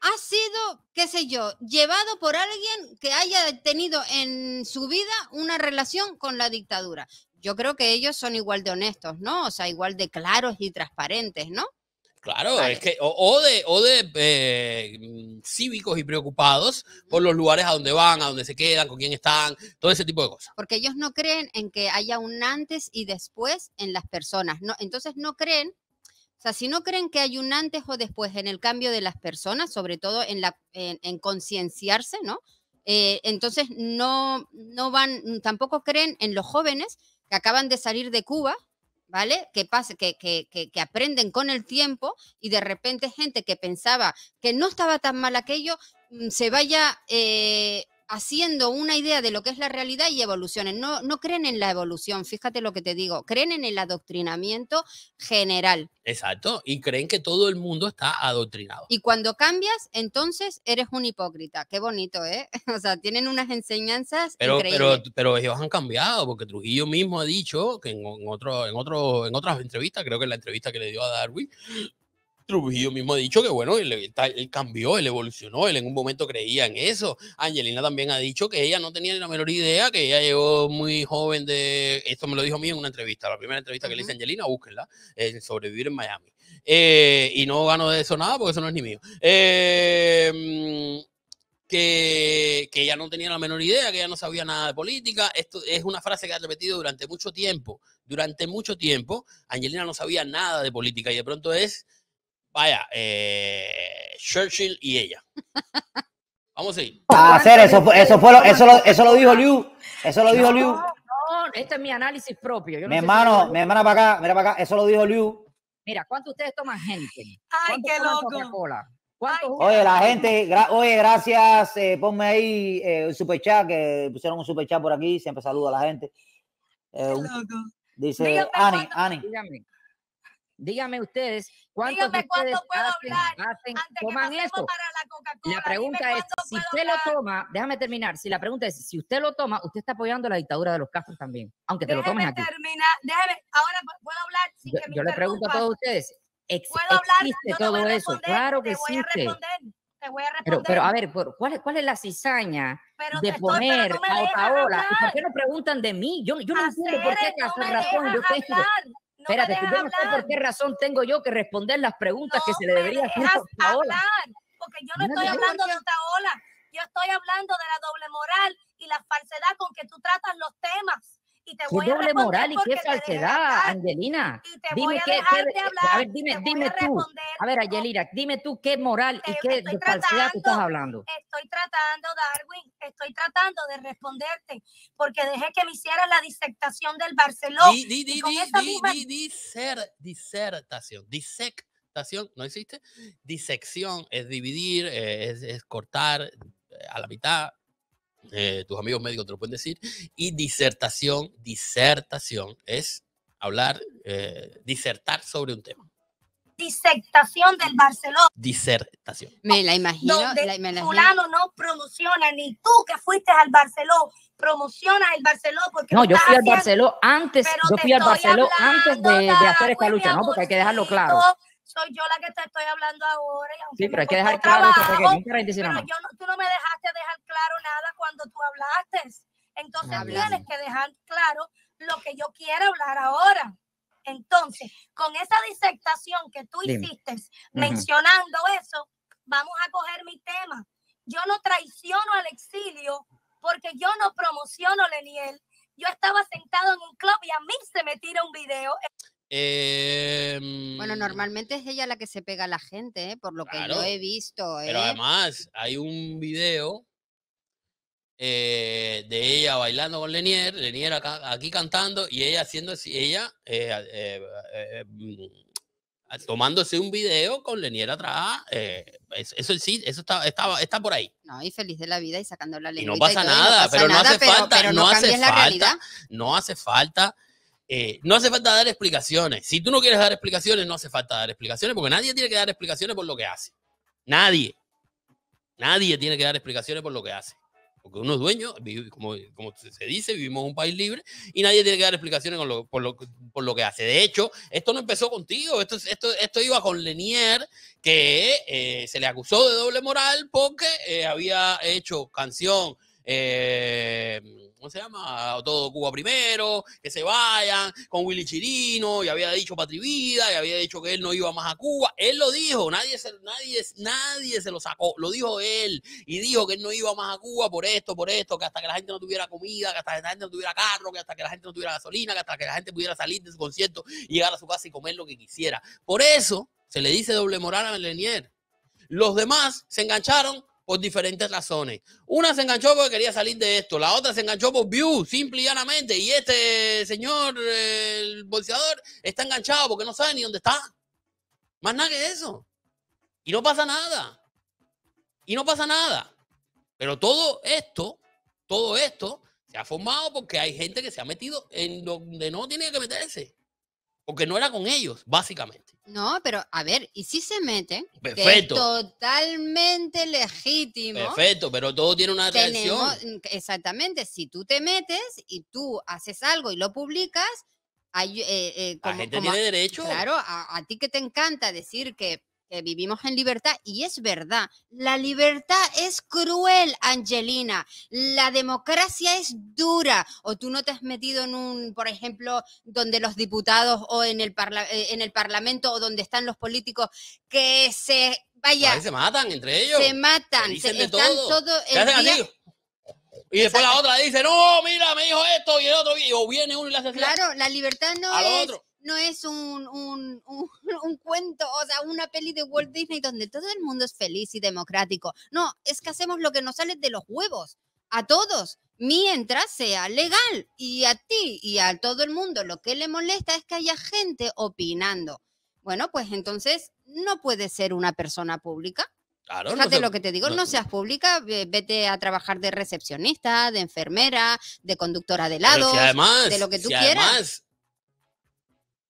ha sido, qué sé yo, llevado por alguien que haya tenido en su vida una relación con la dictadura. Yo creo que ellos son igual de honestos, ¿no? O sea, igual de claros y transparentes, ¿no? Claro, es que, o, de, de eh, cívicos y preocupados por los lugares a donde van, a donde se quedan, con quién están, todo ese tipo de cosas. Porque ellos no creen en que haya un antes y después en las personas, ¿no? Entonces no creen o sea, si no creen que hay un antes o después en el cambio de las personas, sobre todo en, la, en, concienciarse, ¿no? Eh, entonces no, no van, mm, tampoco creen en los jóvenes que acaban de salir de Cuba, ¿vale? Que, pase, que, que, que, aprenden con el tiempo y de repente gente que pensaba que no estaba tan mal aquello mm, se vaya eh, haciendo una idea de lo que es la realidad y evolucionen. No, no creen en la evolución, fíjate lo que te digo, creen en el adoctrinamiento general. Exacto, y creen que todo el mundo está adoctrinado. Y cuando cambias, entonces eres un hipócrita. Qué bonito, ¿eh? O sea, tienen unas enseñanzas pero, Pero, ellos han cambiado, porque Trujillo mismo ha dicho que en, en, otro, en otras entrevistas, creo que en la entrevista que le dio a Darwin, Trujillo mismo ha dicho que bueno, él, cambió, él evolucionó, él en un momento creía en eso. Angelina también ha dicho que ella no tenía ni la menor idea, que ella llegó muy joven de, esto me lo dijo a mí en una entrevista, la primera entrevista que le hice a Angelina, búsquenla, sobrevivir en Miami. Eh, y no gano de eso nada porque eso no es ni mío. Em, que, que, ella no tenía la menor idea, que ella no sabía nada de política. Esto es una frase que ha repetido durante mucho tiempo. Durante mucho tiempo, Angelina no sabía nada de política y de pronto es Vaya, eh, Churchill y ella. Vamos a ir. A ah, hacer eso, eso, fue lo, eso, lo, eso lo dijo Liu. Eso lo dijo Liu. No, este es mi análisis propio. mi hermano, mi hermana para acá, mira para acá, eso lo dijo Liu. Mira, ¿cuánto ustedes toman gente? Ay, qué loco. Oye, la gente, oye, gracias. Eh, ponme ahí eh, un super chat, que pusieron un super chat por aquí. Siempre saludo a la gente. Eh, dice Ani, Ani. Dígame ustedes cuántos de ustedes puedo hacen, hablar hacen, toman La, pregunta es, si usted lo toma, déjame terminar, si la pregunta es, si usted lo toma, usted está apoyando la dictadura de los Castro también, aunque te lo tomes aquí. Termina, déjeme, ahora puedo hablar sin yo, que me Yo le pregunto a todos ustedes, existe todo eso, claro que existe. A pero, pero, a ver, ¿cuál, ¿cuál es la cizaña de poner a Otaola? ¿Por qué no preguntan de mí? Yo, yo no entiendo por qué hacen razón yo Espérate, por qué razón tengo yo que responder las preguntas que se le debería hacer a Hablar, porque yo no, estoy hablando de ola. yo estoy hablando de la doble moral y la falsedad con que tú tratas los temas. ¿Qué doble moral y qué falsedad, Angelina? dime a, ver, dime, dime tú. A ver, Angelina, dime tú qué moral y qué falsedad tú estás hablando. Estoy tratando, Darwin, estoy tratando de responderte, porque dejé que me hicieras la disertación del Barcelona. Di, di, di, misma... ser, disertación, disectación, ¿no existe? Disección es dividir, eh, es cortar eh, a la mitad, eh, tus amigos médicos te lo pueden decir, y disertación, disertación es hablar, eh, disertar sobre un tema. Disertación del Barcelona. Disertación. Me la imagino. Donde fulano no promociona, ni tú que fuiste al Barcelona, promociona el Barcelona porque... No, yo fui al Barcelona antes, yo fui al Barcelona antes de, de hacer esta lucha, ¿no? Porque hay que dejarlo claro soy yo la que te estoy hablando ahora. sí, pero hay que dejar claro tú no me dejaste dejar claro nada cuando tú hablaste. Entonces ah, tienes que dejar claro lo que yo quiero hablar ahora. Entonces, con esa disertación que tú hiciste mencionando eso, vamos a coger mi tema. Yo no traiciono al exilio porque yo no promociono Leniel. Yo estaba sentado en un club y a mí se me tira un video. Em, bueno, normalmente es ella la que se pega a la gente, ¿eh? por lo que yo he visto. Pero ¿eh? además hay un video eh, de ella bailando con Lenier, Lenier aquí cantando y ella haciendo así, ella mm, tomándose un video con Lenier atrás. eso, sí, eso está, está, está, por ahí. No, y feliz de la vida y sacando la lengua. Y no pasa nada, pero, no hace falta, no hace falta eh, no hace falta dar explicaciones. Si tú no quieres dar explicaciones, no hace falta dar explicaciones, porque nadie tiene que dar explicaciones por lo que hace. Nadie. Nadie tiene que dar explicaciones por lo que hace. Porque uno es dueño, como, se dice, vivimos en un país libre y nadie tiene que dar explicaciones por, lo, que hace. De hecho, esto no empezó contigo, esto, esto, esto iba con Lenier, que eh, se le acusó de doble moral porque eh, había hecho canción eh, ¿cómo se llama? Todo Cuba primero, que se vayan, con Willy Chirino, y había dicho Patrivida, y había dicho que él no iba más a Cuba. Él lo dijo, nadie se, nadie, nadie se lo sacó, lo dijo él, y dijo que él no iba más a Cuba por esto, por esto, que hasta que la gente no tuviera comida, que hasta que la gente no tuviera carro, que hasta que la gente no tuviera gasolina, que hasta que la gente pudiera salir de su concierto y llegar a su casa y comer lo que quisiera. Por eso se le dice doble moral a Melenier Los demás se engancharon por diferentes razones. Una se enganchó porque quería salir de esto, la otra se enganchó por view, simple y llanamente. Y este señor, el bolseador, está enganchado porque no sabe ni dónde está. Más nada que eso. Y no pasa nada. Y no pasa nada. Pero todo esto, todo esto se ha formado porque hay gente que se ha metido en donde no tiene que meterse porque no era con ellos, básicamente. No, pero a ver, y si se meten, Perfecto. totalmente legítimo. Perfecto, pero todo tiene una mm, Exactamente, si tú te metes y tú haces algo y lo publicas, hay, eh, eh, como, la tiene derecho. Claro, a ti que te encanta decir que eh, vivimos en libertad y es verdad, la libertad es cruel, Angelina, la democracia es dura o tú no te has metido en un, por ejemplo, donde los diputados o en el, eh, en el parlamento o donde están los políticos que se... Vaya, se matan entre ellos. Se matan, todo, y después la otra dice, no, mira, me dijo esto y el otro, y o viene uno y la hace Claro, la libertad no es no es un, cuento, o sea, una peli de Walt Disney donde todo el mundo es feliz y democrático. No, es que hacemos lo que nos sale de los huevos, a todos, mientras sea legal. Y a ti y a todo el mundo lo que le molesta es que haya gente opinando. Bueno, pues entonces no puedes ser una persona pública. Claro, Fíjate no lo que te digo, no, seas pública, vete a trabajar de recepcionista, de enfermera, de conductora de lado, de lo que tú quieras.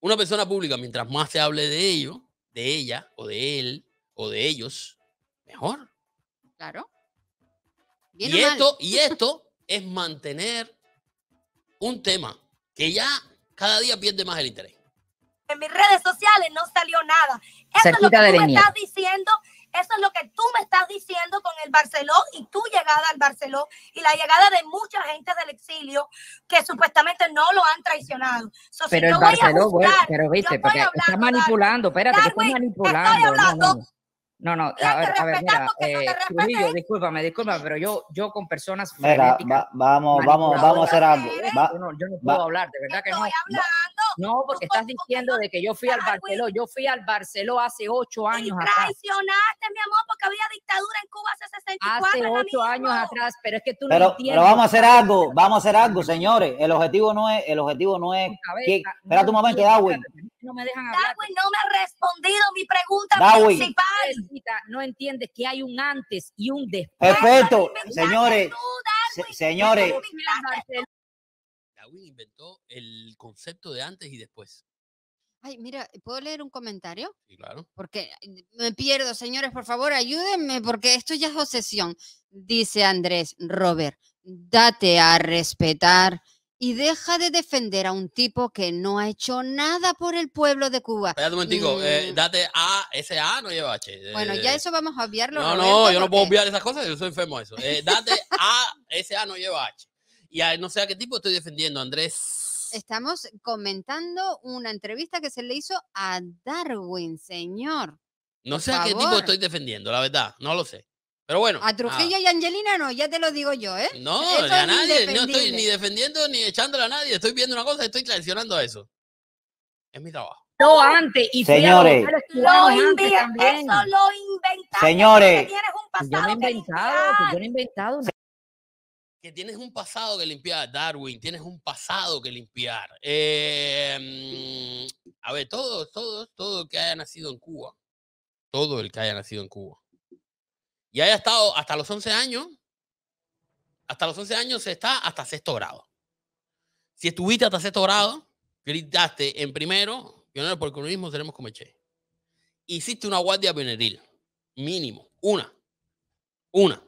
Una persona pública, mientras más se hable de ello, de ella o de él o de ellos, mejor. Claro. y, esto, y esto es mantener un tema que ya cada día pierde más el interés. En mis redes sociales no salió nada. Eso es lo que tú me estás diciendo eso es lo que tú me estás diciendo con el Barceló y tu llegada al Barceló y la llegada de mucha gente del exilio que supuestamente no lo han traicionado. pero el Barceló, pero viste, porque está manipulando, espérate, que está manipulando. no, no. a ver, a ver, mira, eh, discúlpame, discúlpame, pero yo, yo con personas. vamos, vamos, vamos a hacer algo. Eh, yo, no, puedo hablar, de verdad que no. No, porque estás diciendo de que yo fui al Barceló. Yo fui al Barceló hace ocho años atrás. traicionaste, mi amor, porque había dictadura en Cuba hace 64 Hace ocho años atrás, pero es que tú no entiendes. Pero vamos a hacer algo, vamos a hacer algo, señores. El objetivo no es, el objetivo no es... espera tu momento, Darwin. No me dejan hablar. Darwin no me ha respondido mi pregunta principal. No entiendes que hay un antes y un después. Perfecto, señores. señores inventó el concepto de antes y después. Ay, mira, ¿puedo leer un comentario? Sí, claro. Porque eh, me pierdo, señores, por favor, ayúdenme, porque esto ya es obsesión. Dice Andrés, Robert, date a respetar y deja de defender a un tipo que no ha hecho nada por el pueblo de Cuba. Espérate un momentico, eh, mm. date A, ese A no lleva H. bueno, eh, ya eso vamos a obviarlo. No, no, yo no puedo obviar esas cosas, yo soy enfermo a eso. date A, ese A no lleva H. Y no sé a qué tipo estoy defendiendo, Andrés. Estamos comentando una entrevista que se le hizo a Darwin, señor. No sé a qué tipo estoy defendiendo, la verdad, no lo sé. Pero bueno. A Trujillo y Angelina no, ya te lo digo yo, ¿eh? No, ni a nadie, no estoy ni defendiendo ni echándole a nadie. Estoy viendo una cosa estoy traicionando a eso. Es mi trabajo. No, antes. Y Señores. lo Eso lo Señores. no he inventado, yo he inventado que tienes un pasado que limpiar, Darwin, tienes un pasado que limpiar. Em, a ver, todos, todos, todo el que haya nacido en Cuba, todo el que haya nacido en Cuba, y haya estado hasta los 11 años, hasta los 11 años se está hasta sexto grado. Si estuviste hasta sexto grado, gritaste en primero, pionero por comunismo, seremos como Che. Hiciste una guardia pioneril, mínimo, una, una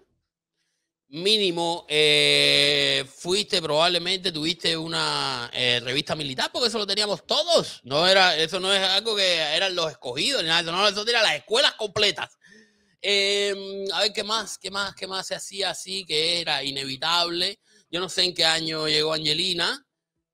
mínimo eh, fuiste probablemente tuviste una eh, revista militar porque eso lo teníamos todos no era eso no es algo que eran los escogidos ni nada eso, no, eso era las escuelas completas em, a ver qué más qué más qué más se hacía así que era inevitable yo no sé en qué año llegó Angelina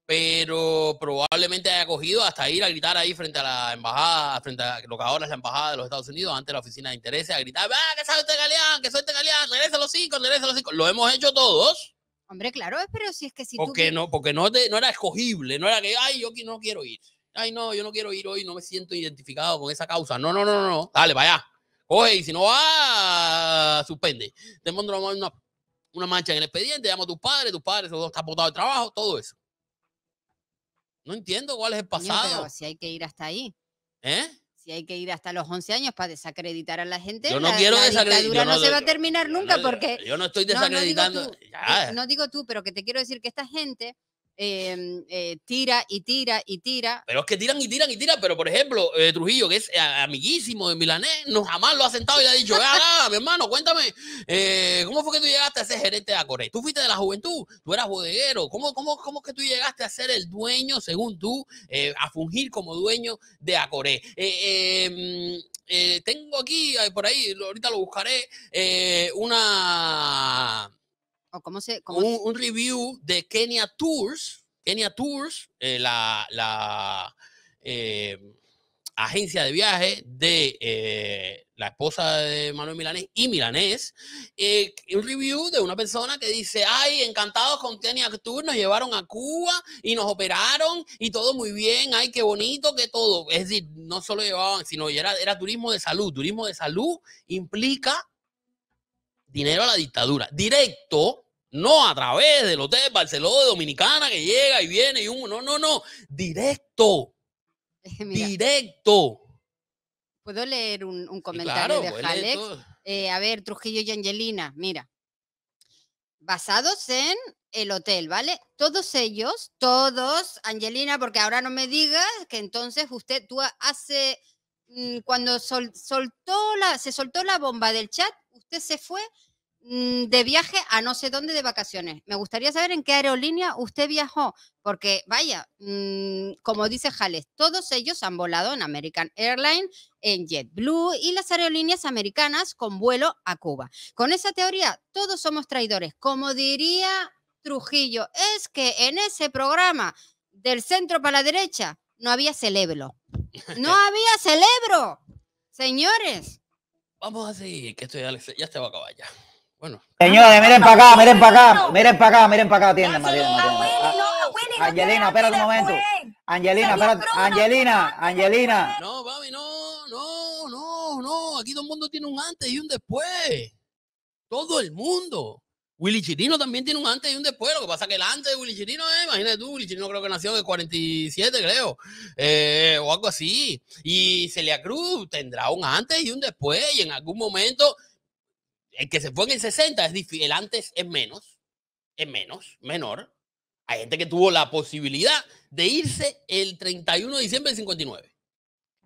pero probablemente haya cogido hasta ir a gritar ahí frente a la embajada, frente a lo que ahora es la embajada de los Estados Unidos, ante la oficina de intereses, a gritar, ¡Ah, que este Galeán, que soy Galeán, regresa los cinco, regresa los cinco. Lo hemos hecho todos. Hombre, claro, pero si es que si porque No, porque no, te, no era escogible, no era que, ay, yo no quiero ir. Ay, no, yo no quiero ir hoy, no me siento identificado con esa causa. No, no, no, no, dale, vaya. Coge y si no va, suspende. Te mando una, una mancha en el expediente, llama a tus padres, tus padres, esos dos están botados de trabajo, todo eso. No entiendo cuál es el pasado. si hay que ir hasta ahí. ¿Eh? Si hay que ir hasta los 11 años para desacreditar a la gente, yo no la, quiero la no, se va a terminar nunca porque... Yo no estoy desacreditando. no digo tú, pero que te quiero decir que esta gente Em, eh, tira y tira y tira. Pero es que tiran y tiran y tiran, pero por ejemplo, eh, Trujillo, que es eh, amiguísimo de Milanés, no jamás lo ha sentado y le ha dicho, ah, mi hermano, cuéntame, ¿cómo fue que tú llegaste a ser gerente de Acoré? Tú fuiste de la juventud, tú eras bodeguero, ¿cómo, cómo, cómo es que tú llegaste a ser el dueño, según tú, a fungir como dueño de Acoré? Em, tengo aquí, por ahí, ahorita lo buscaré, una un, review de Kenya Tours. Kenya Tours, eh, la, eh, agencia de viaje de eh, la esposa de Manuel Milanés y Milanés. un review de una persona que dice, ay, encantados con Kenya Tours, nos llevaron a Cuba y nos operaron y todo muy bien, ay, qué bonito, que todo. Es decir, no solo llevaban, sino era, era turismo de salud. Turismo de salud implica dinero a la dictadura, directo no a través del Hotel Barcelona de Dominicana que llega y viene y uno. No, no, no. Directo. directo. ¿Puedo leer un, comentario de Alex? Eh, a ver, Trujillo y Angelina, mira. Basados en el hotel, ¿vale? Todos ellos, todos, Angelina, porque ahora no me digas que entonces usted, tú hace, mm, cuando soltó la, se soltó la bomba del chat, usted se fue Mm, de viaje a no sé dónde de vacaciones. Me gustaría saber en qué aerolínea usted viajó, porque vaya, mm, como dice Jales, todos ellos han volado en American Airlines, en JetBlue y las aerolíneas americanas con vuelo a Cuba. Con esa teoría, todos somos traidores. Como diría Trujillo, es que en ese programa del centro para la derecha no había celebro. No había celebro, señores. Vamos seguir, que estoy ya, ya se a acabar ya. Bueno. Señores, miren para acá, miren para acá, miren para acá, miren para acá, tienda, ah, Angelina, espera un momento. Angelina, espera, Angelina, Angelina. No, papi, no, no, no, no. Aquí todo el mundo tiene un antes y un después. Todo el mundo. Willy Chirino también tiene un antes y un después. Lo que pasa que el antes de Willy Chirino, eh, imagínate tú, Willy Chirino creo que nació en el 47, creo, eh, o algo así. Y Celia Cruz tendrá un antes y un después. Y en algún momento el que se fue en el 60 es difícil, el antes es menos, es menos, menor. Hay gente que tuvo la posibilidad de irse el 31 de diciembre del 59.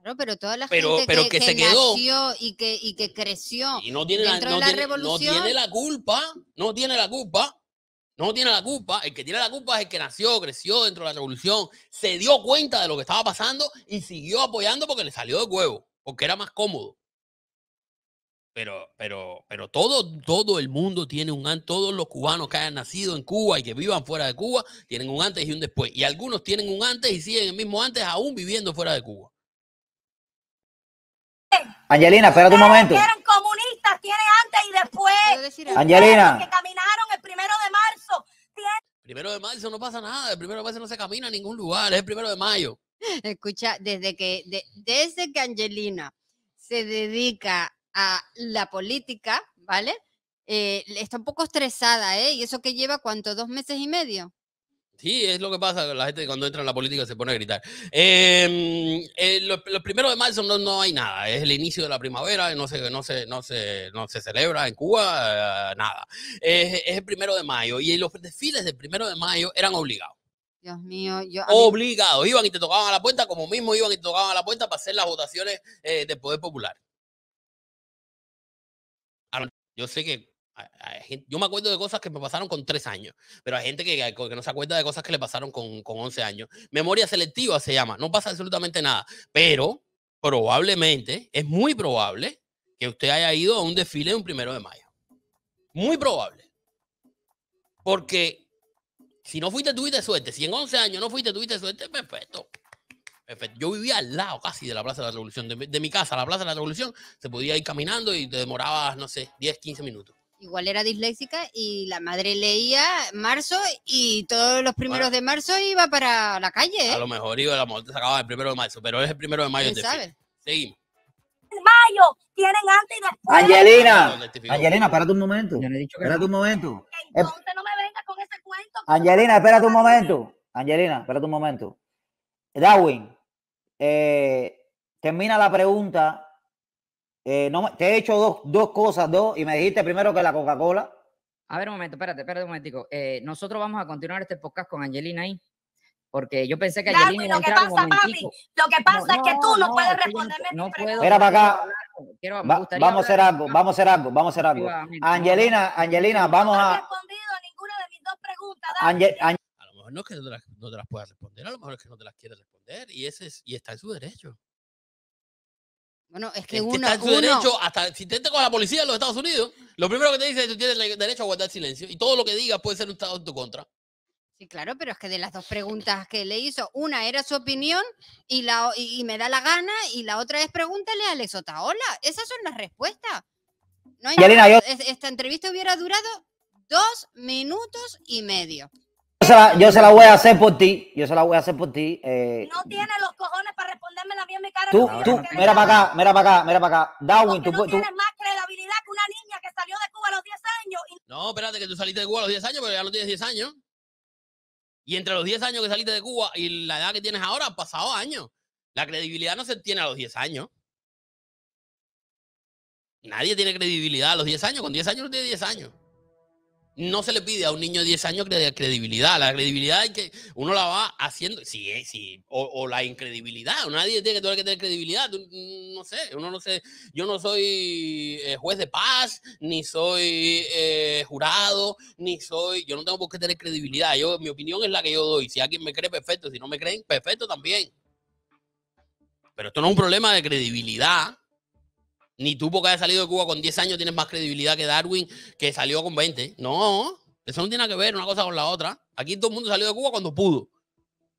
Claro, pero toda la pero, que, se quedó y que, que creció dentro de la revolución. No tiene la culpa, no tiene la culpa, no tiene la culpa. El que tiene la culpa es el que nació, creció dentro de la revolución, se dio cuenta de lo que estaba pasando y siguió apoyando porque le salió de huevo, porque era más cómodo pero, pero, pero todo, todo el mundo tiene un antes, todos los cubanos que hayan nacido en Cuba y que vivan fuera de Cuba tienen un antes y un después. Y algunos tienen un antes y siguen el mismo antes aún viviendo fuera de Cuba. Angelina, espera tu momento. Eran comunistas, tienen antes y después. Angelina. Que caminaron el primero de marzo. Primero de marzo no pasa nada, el primero de marzo no se camina a ningún lugar, es el primero de mayo. Escucha, desde que, desde que Angelina se dedica a la política, ¿vale? Eh, está un poco estresada, ¿eh? ¿Y eso que lleva cuánto? ¿Dos meses y medio? Sí, es lo que pasa, la gente cuando entra en la política se pone a gritar. Em, eh, los, primeros de marzo no, no, hay nada, es el inicio de la primavera, no se, no no no se celebra en Cuba, eh, nada. Es, el primero de mayo y los desfiles del primero de mayo eran obligados. Dios mío, yo... Obligados, iban y te tocaban a la puerta como mismo iban y te tocaban a la puerta para hacer las votaciones del Poder Popular. Yo sé que yo me acuerdo de cosas que me pasaron con tres años, pero hay gente que, que no se acuerda de cosas que le pasaron con, con 11 años. Memoria selectiva se llama, no pasa absolutamente nada, pero probablemente, es muy probable que usted haya ido a un desfile un primero de mayo. Muy probable. Porque si no fuiste, tuviste suerte. Si en 11 años no fuiste, tuviste suerte, perfecto. Yo vivía al lado casi de la Plaza de la Revolución. De, mi casa a la Plaza de la Revolución se podía ir caminando y te demorabas, no sé, 10, 15 minutos. Igual era disléxica y la madre leía marzo y todos los primeros de marzo iba para la calle. A ¿eh? lo mejor iba, a lo se sacaba el primero de marzo, pero es el primero de mayo. sabe? Seguimos. Mayo, tienen antes y después. Angelina, Angelina, espérate un momento. Yo dicho que un momento. Entonces no me vengas con ese cuento. Angelina, espérate un momento. Angelina, espérate un momento. Darwin, eh, termina la pregunta. Eh, te he hecho dos, dos, cosas, dos, y me dijiste primero que la Coca-Cola. A ver un momento, espérate, espérate un momentico. Eh, nosotros vamos a continuar este podcast con Angelina ahí, porque yo pensé que lo que pasa, lo que pasa es que tú no, puedes responderme. No, puedo. Mira para acá. Quiero, vamos a hacer algo, vamos a hacer algo, vamos a hacer algo. Angelina, Angelina, vamos a... No he respondido a ninguna de mis dos preguntas. a lo mejor no es que no te las, pueda responder, a lo mejor es que no te las quiere responder y, ese es, y está en su derecho. Bueno, es que, uno uno, está en su derecho, hasta si te con la policía de los Estados Unidos, lo primero que te dice es que tú tienes derecho a guardar silencio y todo lo que digas puede ser un estado en tu contra. Sí, claro, pero es que de las dos preguntas que le hizo, una era su opinión y, la, y, me da la gana, y la otra es pregúntale a Alex hola, Esas son las respuestas. No Esta entrevista hubiera durado dos minutos y medio yo se la voy a hacer por ti. Yo se la voy a hacer por ti. Eh. no tiene los cojones para responderme la bien mi cara. Tú, tú, mira para acá, mira para acá, mira para acá. Darwin, tú, no tienes más credibilidad que una niña que salió de Cuba a los 10 años. No, espérate, que tú saliste de Cuba a los 10 años, pero ya no tienes 10 años. Y entre los 10 años que saliste de Cuba y la edad que tienes ahora, han pasado años. La credibilidad no se tiene a los 10 años. Nadie tiene credibilidad a los 10 años. Con 10 años no tienes 10 años no se le pide a un niño de 10 años credibilidad. La credibilidad es que uno la va haciendo. Sí, sí. O, la incredibilidad. Nadie tiene que tener, credibilidad. Mm, no sé. Uno no sé. Yo no soy eh, juez de paz, ni soy eh, jurado, ni soy. Yo no tengo por qué tener credibilidad. Yo, mi opinión es la que yo doy. Si alguien me cree, perfecto. Si no me creen, perfecto también. Pero esto no es un problema de credibilidad. Ni tú porque has salido de Cuba con 10 años tienes más credibilidad que Darwin que salió con 20. No, eso no tiene nada que ver una cosa con la otra. Aquí todo el mundo salió de Cuba cuando pudo.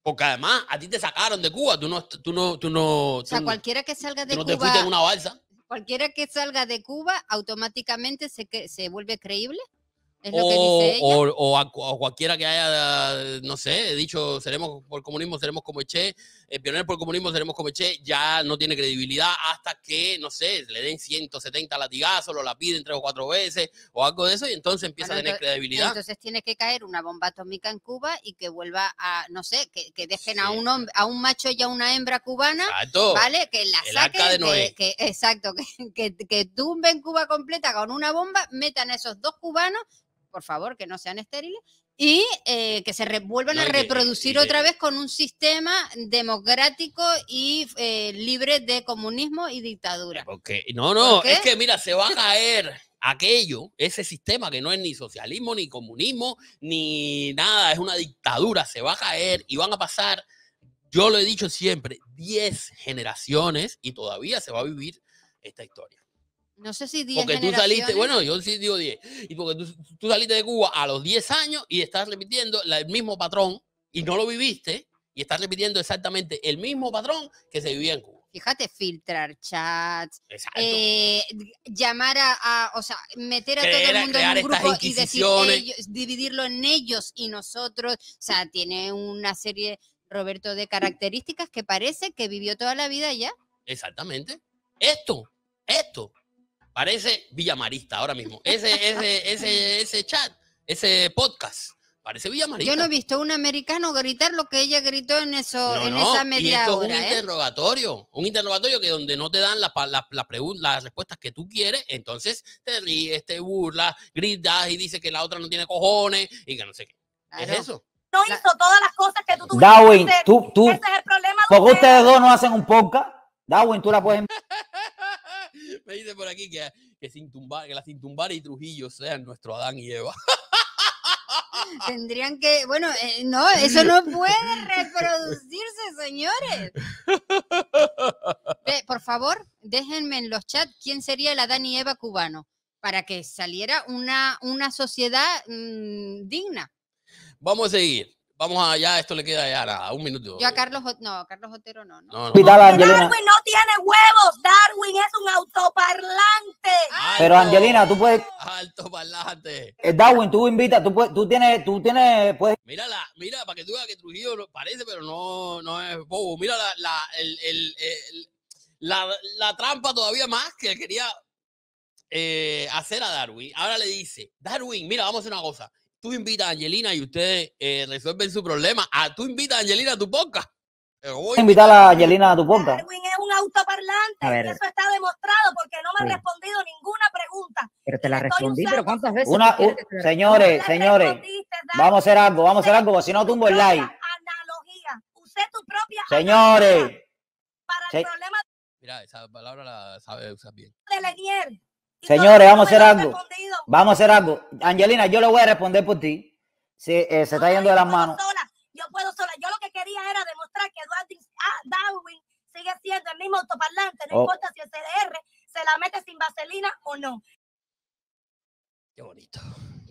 Porque además a ti te sacaron de Cuba, tú no, tú no, tú no. O sea, cualquiera que salga de Cuba. No te fuiste una balsa. Cualquiera que salga de Cuba automáticamente se, se vuelve creíble o, a, cualquiera que haya, no sé, dicho seremos por comunismo, seremos como Eche, el eh, pionero por comunismo, seremos como Eche, ya no tiene credibilidad hasta que, no sé, le den 170 latigazos, lo la piden tres o cuatro veces o algo de eso y entonces empieza a tener credibilidad. Entonces tiene que caer una bomba atómica en Cuba y que vuelva a, no sé, que, dejen a un a un macho y a una hembra cubana, ¿vale? Que la saquen, exacto, que, que tumben Cuba completa con una bomba, metan a esos dos cubanos por favor, que no sean estériles, y eh, que se vuelvan a reproducir otra vez con un sistema democrático y eh, libre de comunismo y dictadura. Porque, no, no, es que mira, se va a caer aquello, ese sistema que no es ni socialismo, ni comunismo, ni nada, es una dictadura, se va a caer y van a pasar, yo lo he dicho siempre, 10 generaciones y todavía se va a vivir esta historia. No sé si 10 Porque tú saliste, bueno, yo sí digo 10. Y porque tú, saliste de Cuba a los 10 años y estás repitiendo el mismo patrón y no lo viviste y estás repitiendo exactamente el mismo patrón que se vivía en Cuba. Fíjate, filtrar chats, eh, llamar a, o sea, meter a todo el mundo en un grupo y dividirlo en ellos y nosotros. O sea, tiene una serie, Roberto, de características que parece que vivió toda la vida ya. Exactamente. Esto, esto, Parece Villamarista ahora mismo. Ese, ese, ese, chat, ese podcast. Parece Villamarista. Yo no he visto a un americano gritar lo que ella gritó en eso, esa media Es un ¿eh? interrogatorio, un interrogatorio que donde no te dan las las respuestas que tú quieres, entonces te ríes, te burlas, gritas y dices que la otra no tiene cojones y que no sé qué. Es eso no hizo todas las cosas que tú tuviste Darwin, tú, tú, Ese es Porque ustedes dos no hacen un podcast. Darwin, tú la puedes dice por aquí que, que, sin que la sin tumbar y Trujillo sean nuestro Adán y Eva. Tendrían que, bueno, eh, no, eso no puede reproducirse, señores. por favor, déjenme en los chats quién sería el Adán y Eva cubano para que saliera una, una sociedad mm, digna. Vamos a seguir. Vamos allá, esto le queda ya nada, un minuto. Yo a Carlos, no, a Carlos Otero no. no. Darwin no tiene huevos, Darwin es un autoparlante. Pero Angelina, tú puedes... Altoparlante. Eh, Darwin, tú invitas, tú, tú tienes, tú tienes, puedes... Mírala, mira, para que tú veas que Trujillo parece, pero no, no es bobo. Mira la, el, el, la, la trampa todavía más que quería eh, hacer a Darwin. Ahora le dice, Darwin, mira, vamos a hacer una cosa tú invitas a Angelina y usted resuelve eh, resuelven su problema. Ah, tú invitas a Angelina a tu boca. a invitar a Angelina a tu boca? es un autoparlante. eso está demostrado porque no me ha respondido ninguna pregunta. Pero te la respondí, pero ¿cuántas veces? señores, señores. Vamos a hacer algo, vamos a hacer algo, porque si no tumbo el like. Analogía. Usé tu propia. Señores. Para el problema. Mira, esa palabra la sabe usar bien. De Lenier. Señores, vamos a hacer algo. Vamos a hacer algo. Angelina, yo le voy a responder por ti. Eh, se está yendo de las manos. Yo puedo sola. Yo lo que quería era demostrar que ah, Darwin sigue siendo el mismo autoparlante. No oh. importa si el CDR se la mete sin vaselina o no. Qué bonito.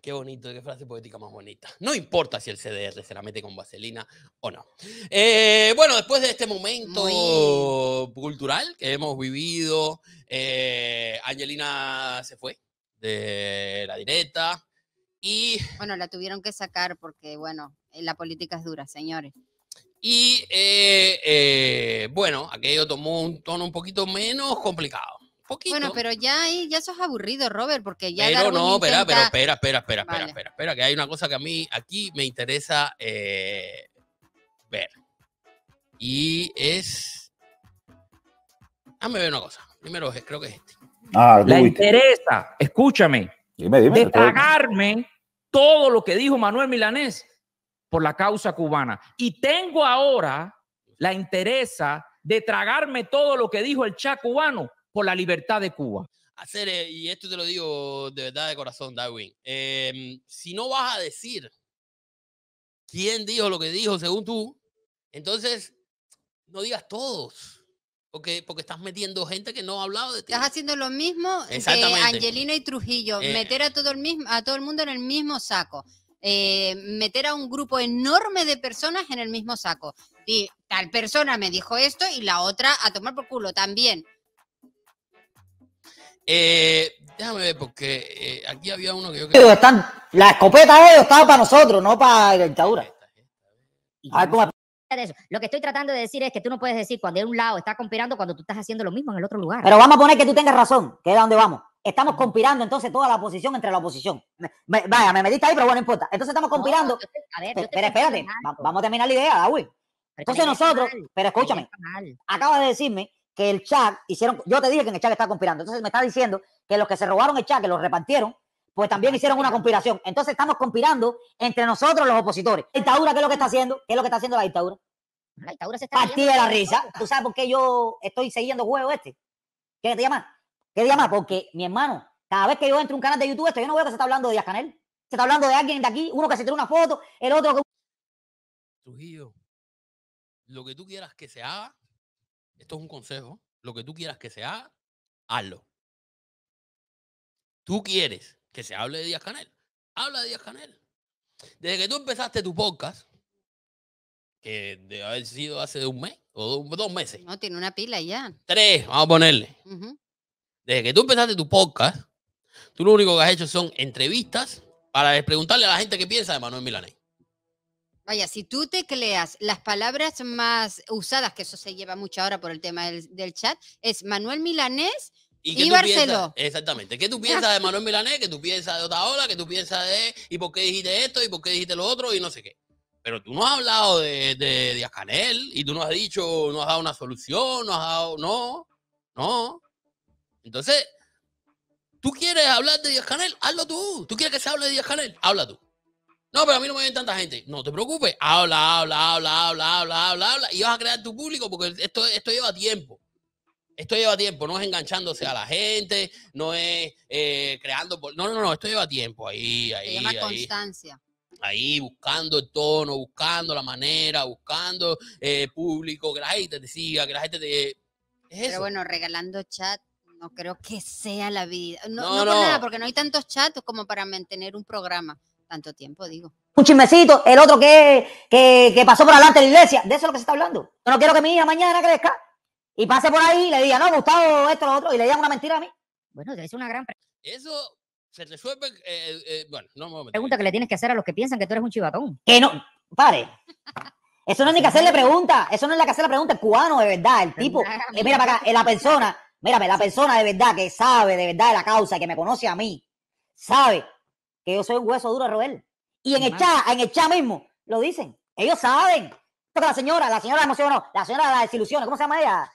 Qué bonito, qué frase poética más bonita. No importa si el CDR se la mete con vaselina o no. Eh, bueno, después de este momento cultural que hemos vivido, eh, Angelina se fue de la directa y... Bueno, la tuvieron que sacar porque, bueno, eh, la política es dura, señores. Y bueno, aquello tomó un tono un poquito menos complicado. Bueno, pero ya ahí ya sos aburrido, Robert, porque ya. Pero no, espera, espera, espera, espera, espera, que hay una cosa que a mí aquí me interesa eh, ver. Y es. Dame ver una cosa. Primero, creo que es este. Ah, la interesa, escúchame, de tragarme todo lo que dijo Manuel Milanés por la causa cubana. Y tengo ahora la interesa de tragarme todo lo que dijo el chat cubano la libertad de Cuba. Hacer, eh, y esto te lo digo de verdad de corazón, Darwin, em, si no vas a decir quién dijo lo que dijo según tú, entonces no digas todos. Porque, porque estás metiendo gente que no ha hablado de ti. Estás haciendo lo mismo que Angelina y Trujillo, eh, meter a todo, el mismo, a todo el mundo en el mismo saco. Eh, meter a un grupo enorme de personas en el mismo saco. Y tal persona me dijo esto y la otra a tomar por culo también. Eh, déjame ver, porque eh, aquí había uno que yo Están, la escopeta de ellos estaba para nosotros, no para la dictadura. Lo que estoy tratando de decir es que tú no puedes decir cuando de un lado Estás conspirando cuando tú estás haciendo lo mismo en el otro lugar. Pero vamos a poner que tú tengas razón, que es donde vamos. Estamos conspirando entonces toda la oposición entre la oposición. vaya, me metiste ahí, pero bueno, no importa. Entonces estamos conspirando. pero, espérate, vamos a terminar la idea, Entonces nosotros, pero escúchame, acabas de decirme que el chat hicieron, yo te dije que en el chat está conspirando, entonces me está diciendo que los que se robaron el chat, que los repartieron, pues también ah, hicieron una conspiración. Entonces estamos conspirando entre nosotros los opositores. La dictadura, ¿qué es lo que está haciendo? ¿Qué es lo que está haciendo la dictadura? La dictadura se está Partida de la risa. ¿Tú sabes por qué yo estoy siguiendo juego este? ¿Qué te llama? ¿Qué te llama? Porque, mi hermano, cada vez que yo entro a un canal de YouTube, esto yo no veo que se está hablando de Díaz Canel. Se está hablando de alguien de aquí, uno que se tiene una foto, el otro que. Trujillo, lo que tú quieras que se haga, esto es un consejo, lo que tú quieras que se haga, hazlo. Tú quieres que se hable de Díaz Canel, habla de Díaz Canel. Desde que tú empezaste tu podcast, que debe haber sido hace un mes o dos, meses. No, tiene una pila ya. Tres, vamos a ponerle. Desde que tú empezaste tu podcast, tú lo único que has hecho son entrevistas para preguntarle a la gente qué piensa de Manuel Milané. Vaya, si tú tecleas las palabras más usadas, que eso se lleva mucho ahora por el tema del, chat, es Manuel Milanés, ¿Y, Barcelona. exactamente. ¿Qué tú piensas de Manuel Milanés? ¿Qué tú piensas de Otaola? ¿Qué tú piensas de y por qué dijiste esto? ¿Y por qué dijiste lo otro? Y no sé qué. Pero tú no has hablado de, de, canel y tú no has dicho, no has dado una solución, no has dado. No, no. Entonces, tú quieres hablar de Díaz Canel, hazlo tú. Tú quieres que se hable de Díaz Canel, habla tú. No, pero a mí no me ven tanta gente. No te preocupes. Habla, habla, habla, habla, habla, habla, habla. Y vas a crear tu público porque esto, esto lleva tiempo. Esto lleva tiempo. No es enganchándose a la gente, no es eh, creando. No, no, no. Esto lleva tiempo. Ahí, ahí. Se llama constancia. Ahí buscando el tono, buscando la manera, buscando eh, público, que la gente te siga, que la gente te. pero bueno, regalando chat no creo que sea la vida. No, no, nada, porque no hay tantos chats como para mantener un programa tanto tiempo, digo. Un chismecito, el otro que, pasó por adelante de la iglesia, de eso es lo que se está hablando. Yo no quiero que mi hija mañana crezca y pase por ahí y le diga, no, Gustavo, esto, lo otro, y le digan una mentira a mí. Bueno, es una gran pregunta. Eso se resuelve, eh, eh, eh bueno, no me Pregunta que le tienes que hacer a los que piensan que tú eres un chivacón. Que no, pare. Eso no es ni que hacerle pregunta, eso no es la que hacerle pregunta, el cubano de verdad, el tipo, eh, mira para acá, la persona, mírame, la persona de verdad que sabe de verdad de la causa, y que me conoce a mí, sabe que yo soy un hueso duro de Y en el chat, en el chat mismo, lo dicen. Ellos saben. Porque la señora, la señora emocionó, la señora de desilusiones, ¿cómo se llama ella?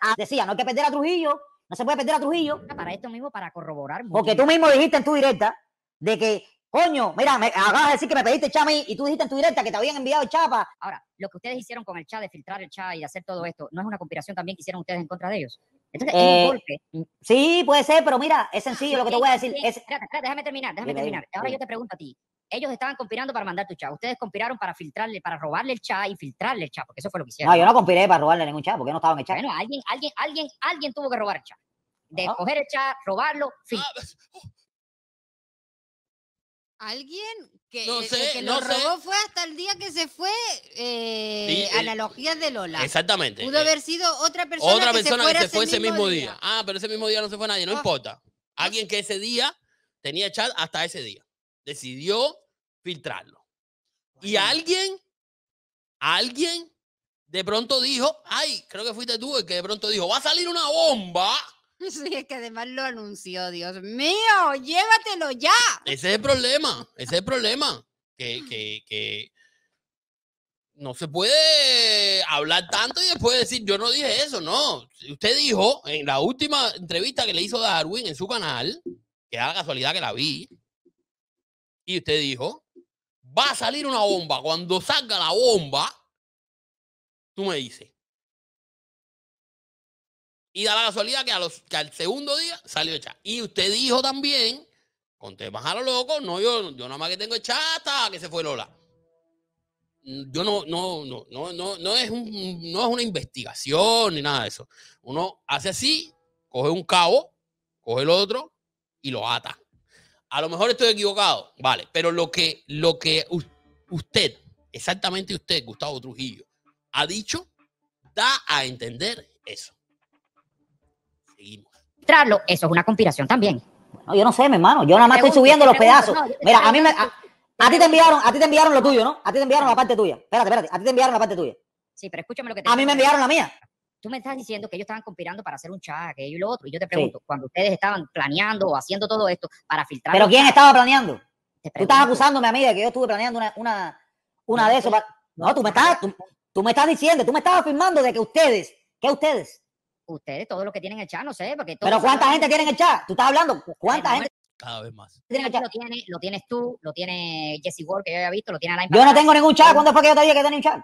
Ah, decía, no hay que perder a Trujillo, no se puede perder a Trujillo. Para esto mismo, para corroborar. Porque tú mismo dijiste en tu directa de que, coño, mira, me acabas de decir que me pediste el y tú dijiste en tu directa que te habían enviado el chapa. Ahora, lo que ustedes hicieron con el chat, de filtrar el chat y hacer todo esto, ¿no es una conspiración también que hicieron ustedes en contra de ellos? Entonces, un eh, golpe. Mm, sí, puede ser, pero mira, es ah, sencillo lo que te voy a decir. Es... Espérate, déjame terminar, déjame terminar. Ahora yo te pregunto a ti. Ellos estaban conspirando para mandar tu chat. Ustedes conspiraron para filtrarle, para robarle el chat y filtrarle el chat, porque eso fue lo que hicieron. No, yo no conspiré para robarle ningún chat, porque yo no estaba en el chat. Bueno, alguien, alguien, alguien, alguien tuvo que robar el chat. De coger el chat, robarlo, ah, filtrarlo. Oh, alguien que, no fue hasta el día que se fue. a eh, la eh, analogías de Lola. Exactamente. Pudo eh. haber sido otra persona, otra que, persona se fue ese mismo día. Ah, pero ese mismo día no se fue nadie, no oh. importa. Ah. Alguien que ese día tenía chat hasta ese día. Decidió filtrarlo. Y alguien, alguien de pronto dijo, ay, creo que fuiste tú el que de pronto dijo, va a salir una bomba Sí, es que además lo anunció, Dios mío, llévatelo ya. Ese es el problema, ese es el problema. Que, que, que no se puede hablar tanto y después decir, yo no dije eso, no. Usted dijo en la última entrevista que le hizo Darwin en su canal, que era casualidad que la vi, y usted dijo, va a salir una bomba, cuando salga la bomba, tú me dices. Y da la casualidad que, a los, que al segundo día salió hecha. Y usted dijo también, con temas a lo loco, no, yo, yo nada más que tengo chata, que se fue Lola. Yo no, no, no, no, no, no, es no es una investigación ni nada de eso. Uno hace así, coge un cabo, coge el otro y lo ata. A lo mejor estoy equivocado, vale, pero lo que, lo que usted, exactamente usted, Gustavo Trujillo, ha dicho, da a entender eso filtrarlo, eso es una conspiración también. yo no sé, mi hermano. Yo nada más estoy subiendo los pedazos. Mira, a mí a, ti te enviaron, a ti te enviaron lo tuyo, ¿no? A ti te enviaron la parte tuya. Espérate, espérate. A ti te enviaron la parte tuya. Sí, pero escúchame lo que te A mí me enviaron la mía. Tú me estás diciendo que ellos estaban conspirando para hacer un chat, que ellos y lo otro. Y yo te pregunto, cuando ustedes estaban planeando o haciendo todo esto para filtrar. ¿Pero quién estaba planeando? Tú estás acusándome a mí de que yo estuve planeando una, una, de eso. No, tú me estás, me estás diciendo, tú me estás afirmando de que ustedes, que ustedes ustedes, todos los que tienen el chat, no sé, porque... Pero ¿cuánta gente tiene el chat? Tú estás hablando, ¿cuánta gente? Cada vez más. Lo, tienes tú, lo tiene Jesse Ward, que yo había visto, lo tiene Alain. Yo no tengo ningún chat. ¿Cuándo fue que yo te dije que tenía un chat?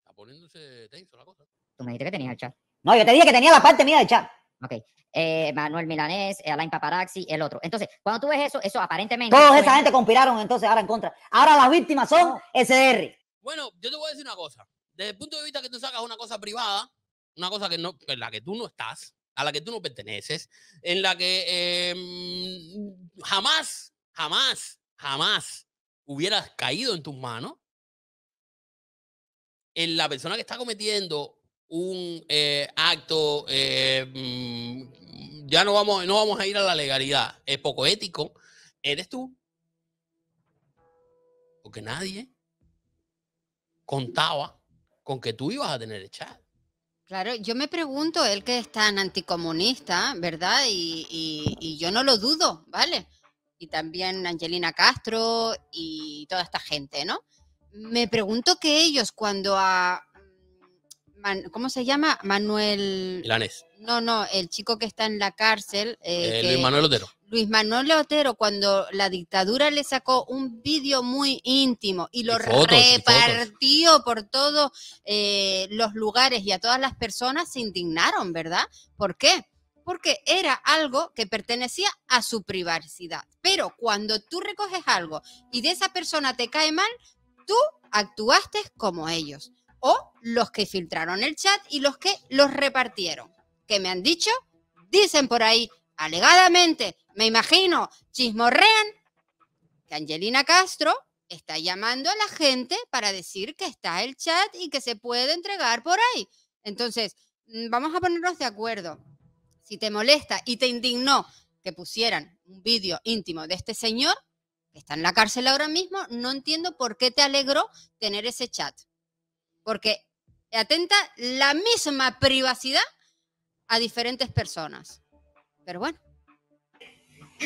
Está poniéndose la cosa. Tú me dijiste que tenía el chat. No, yo te dije que tenía la parte mía del chat. Ok. Eh, Manuel Milanés, eh, Alain Paparaxi, el otro. Entonces, cuando tú ves eso, eso aparentemente. Toda esa gente conspiraron entonces ahora en contra. Ahora las víctimas son SDR. Bueno, yo te voy a decir una cosa. Desde el punto de vista que tú sacas una cosa privada, una cosa que no, en la que tú no estás, a la que tú no perteneces, en la que em, jamás, jamás, jamás hubieras caído en tus manos, en la persona que está cometiendo un eh, acto, eh, mm, ya no vamos, no vamos a ir a la legalidad, es poco ético, eres tú. Porque nadie contaba con que tú ibas a tener el chat. Claro, yo me pregunto, él que es tan anticomunista, ¿verdad? Y, yo no lo dudo, ¿vale? Y también Angelina Castro y toda esta gente, ¿no? Me pregunto que ellos cuando a... Mm, ¿Cómo se llama? Manuel... No, no, el chico que está en la cárcel. Eh, eh, Luis Manuel Otero. Luis Manuel Otero, cuando la dictadura le sacó un vídeo muy íntimo y lo repartió por todos eh, los lugares y a todas las personas, se indignaron, ¿verdad? ¿Por qué? Porque era algo que pertenecía a su privacidad. Pero cuando tú recoges algo y de esa persona te cae mal, tú actuaste como ellos o los que filtraron el chat y los que los repartieron. Que me han dicho, dicen por ahí, alegadamente, me imagino, chismorrean que Angelina Castro está llamando a la gente para decir que está el chat y que se puede entregar por ahí. Entonces, mm, vamos a ponernos de acuerdo. Si te molesta y te indignó que pusieran un vídeo íntimo de este señor, que está en la cárcel ahora mismo, no entiendo por qué te alegró tener ese chat. Porque atenta la misma privacidad a diferentes personas. Pero bueno,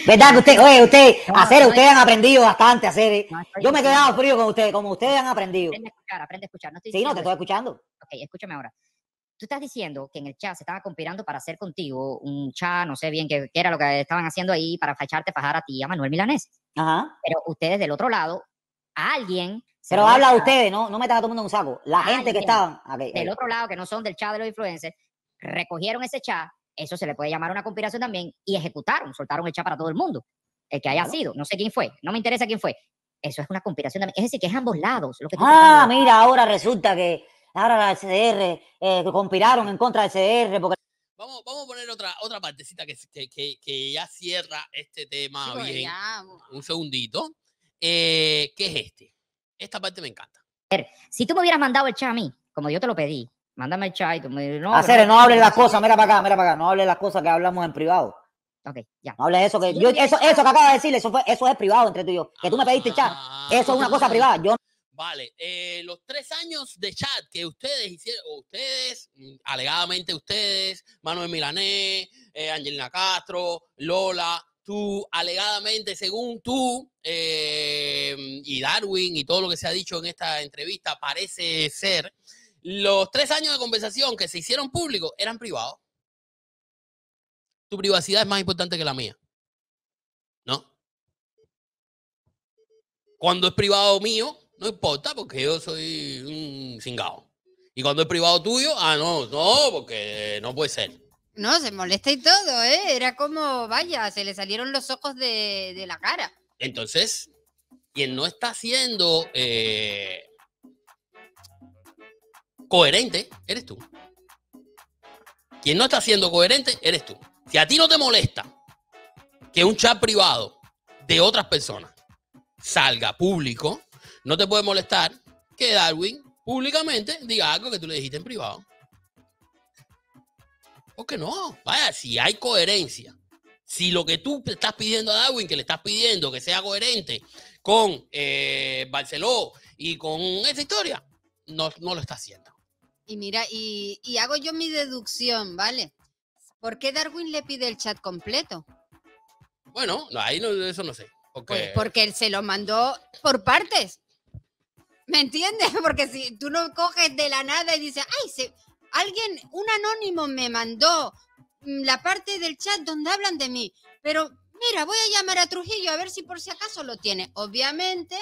¿Verdad que usted, oye, usted, hacer, ustedes han aprendido bastante hacer. Eh. Yo me he quedado frío con ustedes, como ustedes han aprendido. Aprende a escuchar, aprende a escuchar. No estoy sí, no, te estoy escuchando. Ok, escúchame ahora. Tú estás diciendo que en el chat se estaba conspirando para hacer contigo un chat, no sé bien qué, era lo que estaban haciendo ahí para facharte, fajar a ti, a Manuel Milanés. Ajá. Pero ustedes del otro lado, alguien pero habla a ustedes, no, no me estaba tomando un saco. La gente que estaba del otro lado, que no son del chat de los influencers, recogieron ese chat eso se le puede llamar una conspiración también. Y ejecutaron, soltaron el chat para todo el mundo. El que haya sido, no sé quién fue, no me interesa quién fue. Eso es una conspiración también. Es decir, que es ambos lados. ah, mira, ahora resulta que ahora la CDR eh, conspiraron en contra del CDR. Vamos, a poner otra, otra partecita que, que, ya cierra este tema bien. Un segundito. Eh, ¿Qué es este? Esta parte me encanta. Si tú me hubieras mandado el chat a mí, como yo te lo pedí, Mándame el chat. no, Hacer, no, hable hables las cosas, mira para acá, mira para acá, no hables las cosas que hablamos en privado. Ok, ya. No hables eso que eso, que acaba de decir, eso, fue, eso es privado entre tú y yo. Que tú me pediste chat, ah, eso es una cosa privada. Vale, eh, los tres años de chat que ustedes hicieron, ustedes, mm, alegadamente ustedes, Manuel Milané, eh, Angelina Castro, Lola, tú, alegadamente, según tú, eh, y Darwin y todo lo que se ha dicho en esta entrevista, parece ser los tres años de conversación que se hicieron públicos eran privados. Tu privacidad es más importante que la mía. ¿No? Cuando es privado mío, no importa porque yo soy un cingado. Y cuando es privado tuyo, ah, no, no, porque no puede ser. No, se molesta y todo, ¿eh? Era como, vaya, se le salieron los ojos de, la cara. Entonces, quien no está haciendo eh, coherente eres tú. Quien no está siendo coherente eres tú. Si a ti no te molesta que un chat privado de otras personas salga público, no te puede molestar que Darwin públicamente diga algo que tú le dijiste en privado. ¿Por qué no? Vaya, si hay coherencia, si lo que tú estás pidiendo a Darwin, que le estás pidiendo que sea coherente con eh, Barceló y con esa historia, no lo está haciendo. Y mira, y, hago yo mi deducción, ¿vale? ¿Por qué Darwin le pide el chat completo? Bueno, ahí no, eso no sé. Pues, porque... porque él se lo mandó por partes. ¿Me entiendes? Porque si tú no coges de la nada y dices, ay, alguien, un anónimo me mandó mm, la parte del chat donde hablan de mí, pero mira, voy a llamar a Trujillo a ver si por si acaso lo tiene. Obviamente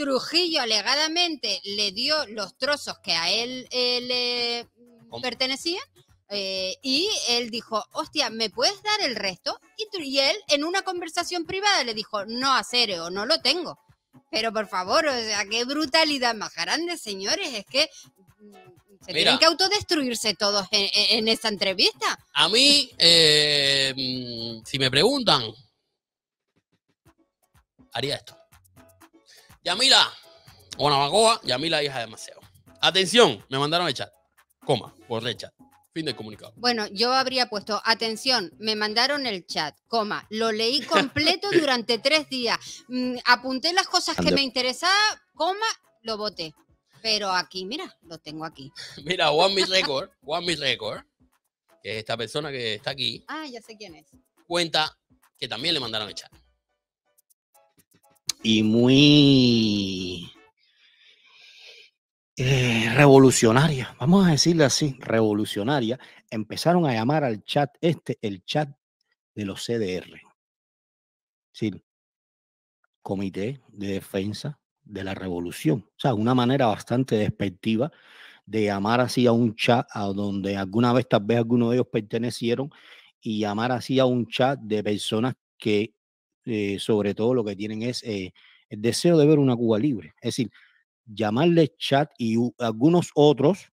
Trujillo alegadamente le dio los trozos que a él eh, le pertenecían. Eh, y él dijo, hostia, ¿me puedes dar el resto? Y, él en una conversación privada le dijo, no, hacer eh, o no lo tengo. Pero por favor, o sea, qué brutalidad más grande, señores. Es que mm, se tienen que autodestruirse todos en, esa entrevista. A mí, mm, si me preguntan, haría esto. Yamila, o Navagoa, Yamila, hija de Maceo. Atención, me mandaron el chat. Coma, por el chat. Fin del comunicado. Bueno, yo habría puesto, atención, me mandaron el chat, coma, lo leí completo durante tres días, mm, apunté las cosas que me interesaban, coma, lo voté. Pero aquí, mira, lo tengo aquí. Mira, One Mi Record, One Mi Record, que es esta persona que está aquí, Ah, ya sé quién es. cuenta que también le mandaron el chat y muy eh, revolucionaria, vamos a decirle así, revolucionaria, empezaron a llamar al chat este el chat de los CDR. Sí, Comité de Defensa de la Revolución. O sea, una manera bastante despectiva de llamar así a un chat a donde alguna vez tal vez alguno de ellos pertenecieron y llamar así a un chat de personas que eh, sobre todo lo que tienen es eh, el deseo de ver una Cuba libre. Es decir, llamarle chat y algunos otros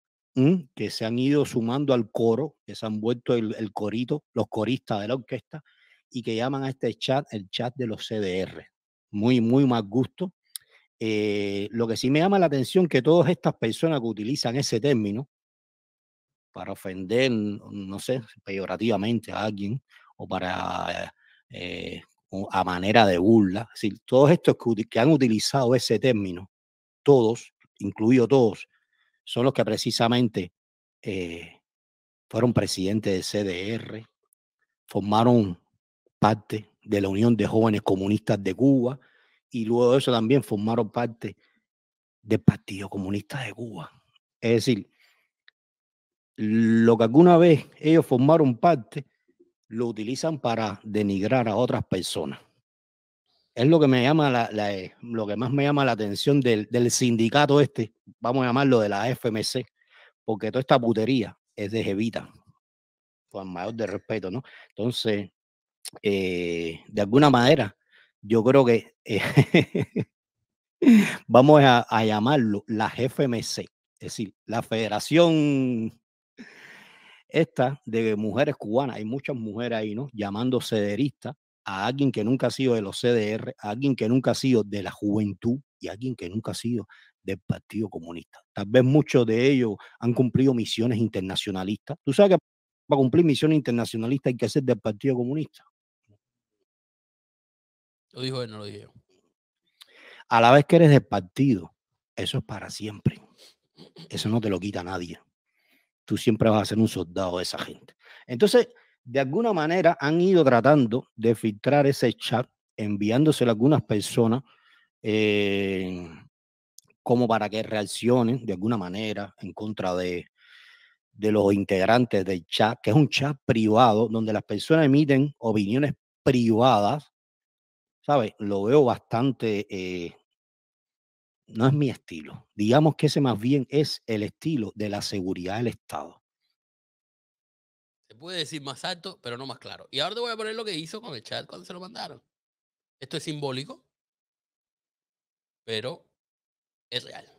que se han ido sumando al coro, que se han vuelto el, corito, los coristas de la orquesta, y que llaman a este chat el chat de los CDR. Muy, muy más gusto. Eh, lo que sí me llama la atención que todas estas personas que utilizan ese término para ofender, no sé, peyorativamente a alguien o para eh, a manera de burla. Es todos estos que, han utilizado ese término, todos, incluido todos, son los que precisamente eh, fueron presidentes de CDR, formaron parte de la Unión de Jóvenes Comunistas de Cuba y luego de eso también formaron parte del Partido Comunista de Cuba. Es decir, lo que alguna vez ellos formaron parte, lo utilizan para denigrar a otras personas. Es lo que me llama la, eh, lo que más me llama la atención del, sindicato este, vamos a llamarlo de la FMC, porque toda esta putería es de Jevita, con mayor de respeto, ¿no? Entonces, eh, de alguna manera, yo creo que eh, vamos a, a, llamarlo la FMC, es decir, la Federación esta de mujeres cubanas, hay muchas mujeres ahí, ¿no? Llamando sederistas a alguien que nunca ha sido de los CDR, a alguien que nunca ha sido de la juventud y a alguien que nunca ha sido del Partido Comunista. Tal vez muchos de ellos han cumplido misiones internacionalistas. Tú sabes que para cumplir misiones internacionalistas hay que ser del Partido Comunista. Lo dijo él, no lo dije A la vez que eres del partido, eso es para siempre. Eso no te lo quita nadie tú siempre vas a ser un soldado de esa gente. Entonces, de alguna manera han ido tratando de filtrar ese chat, enviándoselo a algunas personas eh, como para que reaccionen de alguna manera en contra de, los integrantes del chat, que es un chat privado donde las personas emiten opiniones privadas, ¿sabes? Lo veo bastante eh, no es mi estilo. Digamos que ese más bien es el estilo de la seguridad del Estado. Se puede decir más alto, pero no más claro. Y ahora te voy a poner lo que hizo con el chat cuando se lo mandaron. Esto es simbólico, pero es real.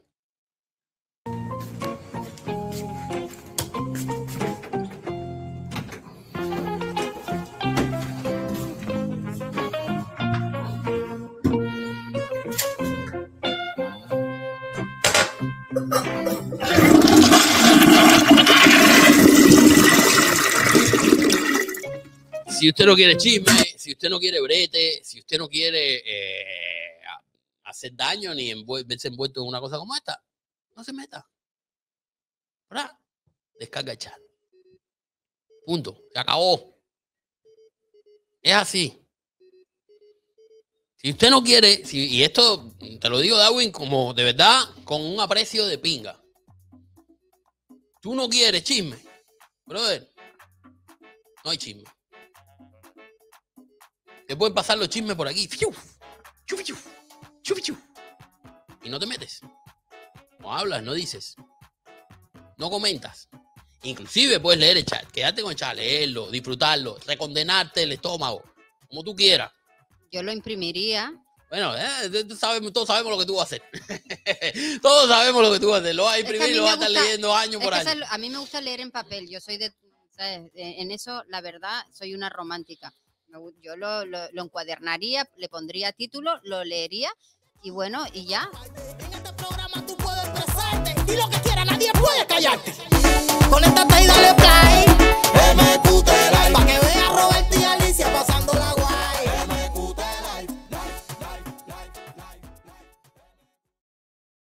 si usted no quiere chisme, si usted no quiere brete, si usted no quiere eh, hacer daño ni verse envuelto en una cosa como esta, no se meta. Ahora, Descarga el chat. Punto. Se acabó. Es así. Si usted no quiere, si, y esto te lo digo, Darwin, como de verdad, con un aprecio de pinga. Tú no quieres chisme, brother. No hay chisme. Te pueden pasar los chismes por aquí. Y no te metes. No hablas, no dices. No comentas. Inclusive puedes leer el chat. Quédate con el chat, leerlo, disfrutarlo, recondenarte el estómago, como tú quieras. Yo lo imprimiría. Bueno, eh, todos sabemos lo que tú vas a hacer. todos sabemos lo que tú vas a hacer. Lo vas a imprimir y lo vas a estar leyendo año por año. a mí me gusta leer en papel. Yo soy de, En eso, la verdad, soy una romántica. Yo lo, lo, encuadernaría, le pondría título, lo leería y bueno, y ya. En este programa tú puedes expresarte y lo que quieras, nadie puede callarte. Con esta Conéctate y dale play. MQTL. Para que veas Robert y Alicia pasar.